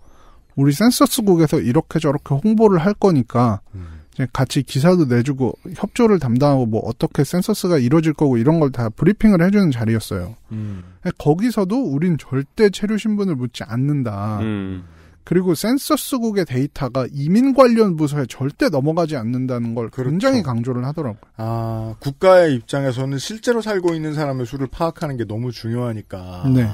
우리 센서스국에서 이렇게 저렇게 홍보를 할 거니까, 음. 이제 같이 기사도 내주고, 협조를 담당하고, 뭐, 어떻게 센서스가 이루어질 거고, 이런 걸 다 브리핑을 해주는 자리였어요. 음. 거기서도 우린 절대 체류 신분을 묻지 않는다. 음. 그리고 센서스국의 데이터가 이민 관련 부서에 절대 넘어가지 않는다는 걸 그렇죠. 굉장히 강조를 하더라고요. 아, 국가의 입장에서는 실제로 살고 있는 사람의 수를 파악하는 게 너무 중요하니까. 네.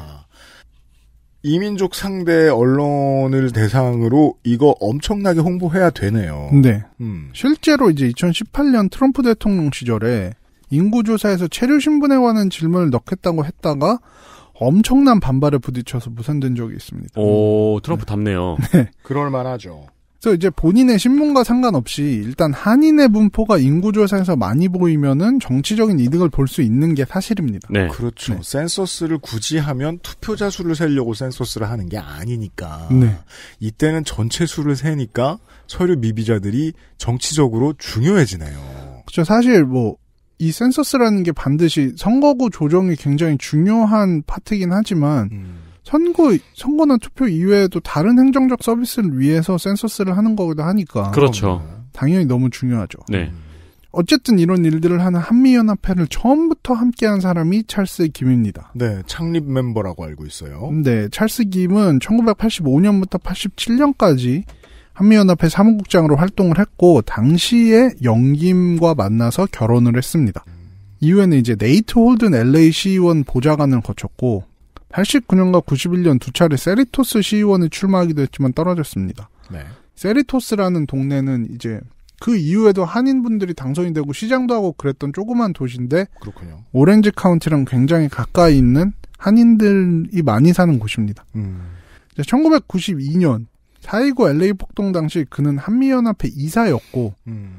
이민족 상대 언론을 대상으로 이거 엄청나게 홍보해야 되네요. 네. 음. 실제로 이제 2018년 트럼프 대통령 시절에 인구조사에서 체류 신분에 관한 질문을 넣겠다고 했다가 엄청난 반발에 부딪혀서 무산된 적이 있습니다. 오, 트럼프 네. 답네요. 네. *laughs* 그럴만하죠. 그래서 이제 본인의 신문과 상관없이 일단 한인의 분포가 인구조사에서 많이 보이면은 정치적인 이득을 볼 수 있는 게 사실입니다. 네. 그렇죠. 네. 센서스를 굳이 하면 투표자 수를 세려고 센서스를 하는 게 아니니까. 네. 이때는 전체 수를 세니까 서류 미비자들이 정치적으로 중요해지네요. 그렇죠. 사실 뭐이 센서스라는 게 반드시 선거구 조정이 굉장히 중요한 파트긴 하지만 음. 선거 선거나 투표 이외에도 다른 행정적 서비스를 위해서 센서스를 하는 거기도 하니까 그렇죠. 당연히 너무 중요하죠. 네. 어쨌든 이런 일들을 하는 한미연합회를 처음부터 함께한 사람이 찰스 김입니다. 네, 창립 멤버라고 알고 있어요. 네, 찰스 김은 1985년부터 87년까지 한미연합회 사무국장으로 활동을 했고 당시에 영김과 만나서 결혼을 했습니다. 이후에는 이제 네이트 홀든 LA 시의원 보좌관을 거쳤고 89년과 91년 두 차례 세리토스 시의원에 출마하기도 했지만 떨어졌습니다. 네. 세리토스라는 동네는 이제 그 이후에도 한인분들이 당선이 되고 시장도 하고 그랬던 조그만 도시인데 그렇군요. 오렌지 카운티랑 굉장히 가까이 있는 한인들이 많이 사는 곳입니다. 음. 1992년 4.19 LA 폭동 당시 그는 한미연합회 이사였고, 음.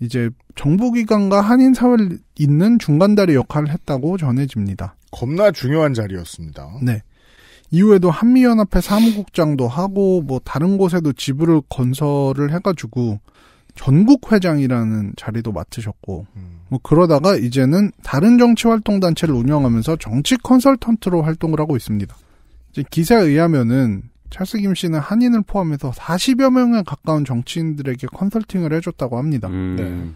이제 정부기관과 한인사회를 잇는 중간다리 역할을 했다고 전해집니다. 겁나 중요한 자리였습니다. 네. 이후에도 한미연합회 사무국장도 하고, 뭐, 다른 곳에도 지부를 건설을 해가지고, 전국회장이라는 자리도 맡으셨고, 음. 뭐, 그러다가 이제는 다른 정치활동단체를 운영하면서 정치 컨설턴트로 활동을 하고 있습니다. 이제 기사에 의하면은, 찰스 김 씨는 한인을 포함해서 40여 명에 가까운 정치인들에게 컨설팅을 해줬다고 합니다. 음. 네.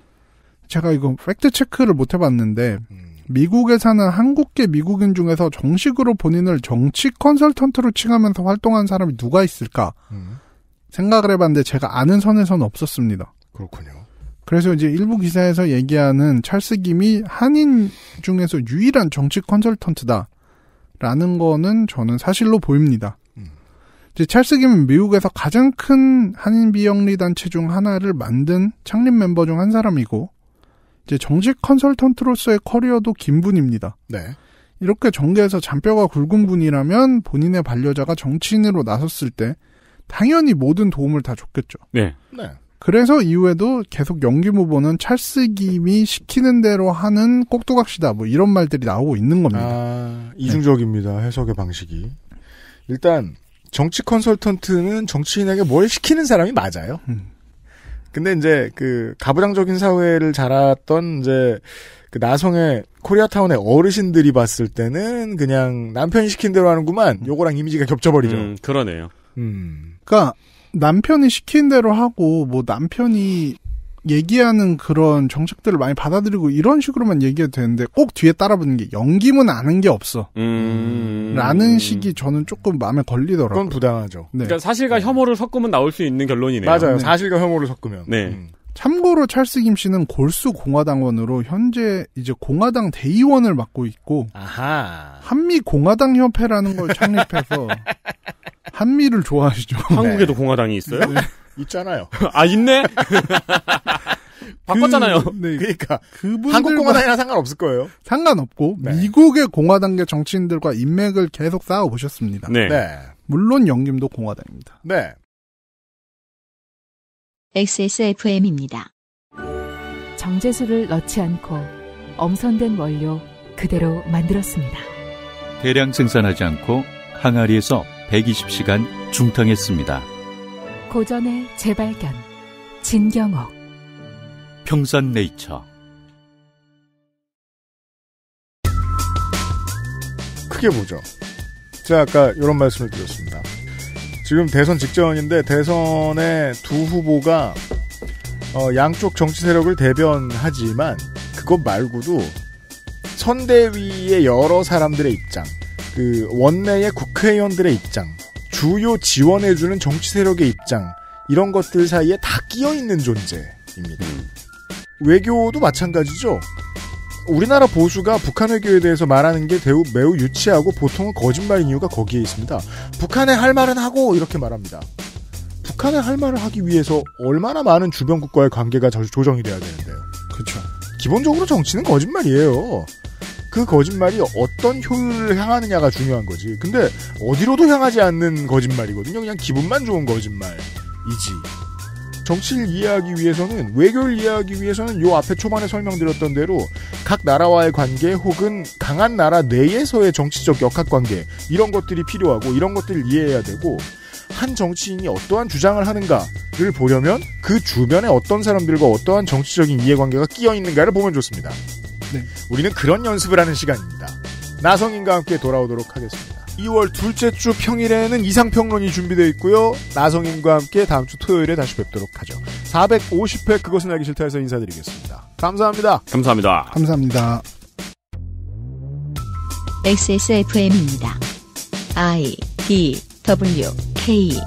제가 이거 팩트 체크를 못 해봤는데 음. 미국에 사는 한국계 미국인 중에서 정식으로 본인을 정치 컨설턴트로 칭하면서 활동한 사람이 누가 있을까 음. 생각을 해봤는데 제가 아는 선에서는 없었습니다. 그렇군요. 그래서 이제 일부 기사에서 얘기하는 찰스 김이 한인 중에서 유일한 정치 컨설턴트다. 라는 거는 저는 사실로 보입니다. 찰스김은 미국에서 가장 큰 한인 비영리 단체 중 하나를 만든 창립 멤버 중 한 사람이고 이제 정식 컨설턴트로서의 커리어도 긴 분입니다. 네. 이렇게 정계에서 잔뼈가 굵은 분이라면 본인의 반려자가 정치인으로 나섰을 때 당연히 모든 도움을 다 줬겠죠. 네. 네. 그래서 이후에도 계속 연기 후보는 찰스 김이 시키는 대로 하는 꼭두각시다 뭐 이런 말들이 나오고 있는 겁니다. 아, 이중적입니다. 네. 해석의 방식이. 일단 정치 컨설턴트는 정치인에게 뭘 시키는 사람이 맞아요. 음. 근데 이제 그 가부장적인 사회를 자랐던 이제 그 나성의 코리아타운의 어르신들이 봤을 때는 그냥 남편이 시킨 대로 하는구만. 음. 요거랑 이미지가 겹쳐버리죠. 음, 그러네요. 음. 그러니까 남편이 시킨 대로 하고 뭐 남편이 얘기하는 그런 정책들을 많이 받아들이고 이런 식으로만 얘기해도 되는데 꼭 뒤에 따라붙는 게 연기문 아는 게 없어. 음... 라는 식이 저는 조금 마음에 걸리더라고요. 그건 부당하죠. 네. 그러니까 사실과 네. 혐오를 섞으면 나올 수 있는 결론이네요. 맞아요. 네. 사실과 혐오를 섞으면. 네. 음. 참고로 찰스 김 씨는 골수 공화당원으로 현재 이제 공화당 대의원을 맡고 있고 아하. 한미 공화당 협회라는 걸 창립해서 *laughs* 한미를 좋아하시죠. *laughs* 한국에도 네. 공화당이 있어요? 네. 있잖아요. 아 있네. *laughs* 그 바꿨잖아요. 그, 네. 그러니까 그분들 한국 공화당이랑 상관없을 거예요. 상관없고 네. 미국의 공화당계 정치인들과 인맥을 계속 쌓아 보셨습니다 네. 네. 물론 영김도 공화당입니다. 네. XSFM입니다. 정제수를 넣지 않고 엄선된 원료 그대로 만들었습니다. 대량 생산하지 않고 항아리에서 120시간 중탕했습니다. 고전의 재발견 진경옥 평산네이처 크게 보죠. 제가 아까 이런 말씀을 드렸습니다. 지금 대선 직전인데 대선의 두 후보가 어, 양쪽 정치 세력을 대변하지만 그것 말고도 선대위의 여러 사람들의 입장, 그 원내의 국회의원들의 입장, 주요 지원해주는 정치 세력의 입장 이런 것들 사이에 다 끼어 있는 존재입니다. 음. 외교도 마찬가지죠. 우리나라 보수가 북한 외교에 대해서 말하는 게 매우, 매우 유치하고 보통은 거짓말인 이유가 거기에 있습니다. 북한에 할 말은 하고 이렇게 말합니다. 북한에 할 말을 하기 위해서 얼마나 많은 주변국과의 관계가 조정이 돼야 되는데요. 그렇죠. 기본적으로 정치는 거짓말이에요. 그 거짓말이 어떤 효율을 향하느냐가 중요한 거지. 근데 어디로도 향하지 않는 거짓말이거든요. 그냥 기분만 좋은 거짓말이지. 정치를 이해하기 위해서는 외교를 이해하기 위해서는 요 앞에 초반에 설명드렸던 대로 각 나라와의 관계 혹은 강한 나라 내에서의 정치적 역학 관계 이런 것들이 필요하고 이런 것들을 이해해야 되고 한 정치인이 어떠한 주장을 하는가를 보려면 그 주변에 어떤 사람들과 어떠한 정치적인 이해관계가 끼어 있는가를 보면 좋습니다. 네. 우리는 그런 연습을 하는 시간입니다. 나성인과 함께 돌아오도록 하겠습니다. 2월 둘째 주 평일에는 이상평론이 준비되어 있고요. 나성인과 함께 다음 주 토요일에 다시 뵙도록 하죠. 450회 그것은 알기 싫다에서 인사드리겠습니다. 감사합니다. 감사합니다. 감사합니다. XSFM입니다. I D W K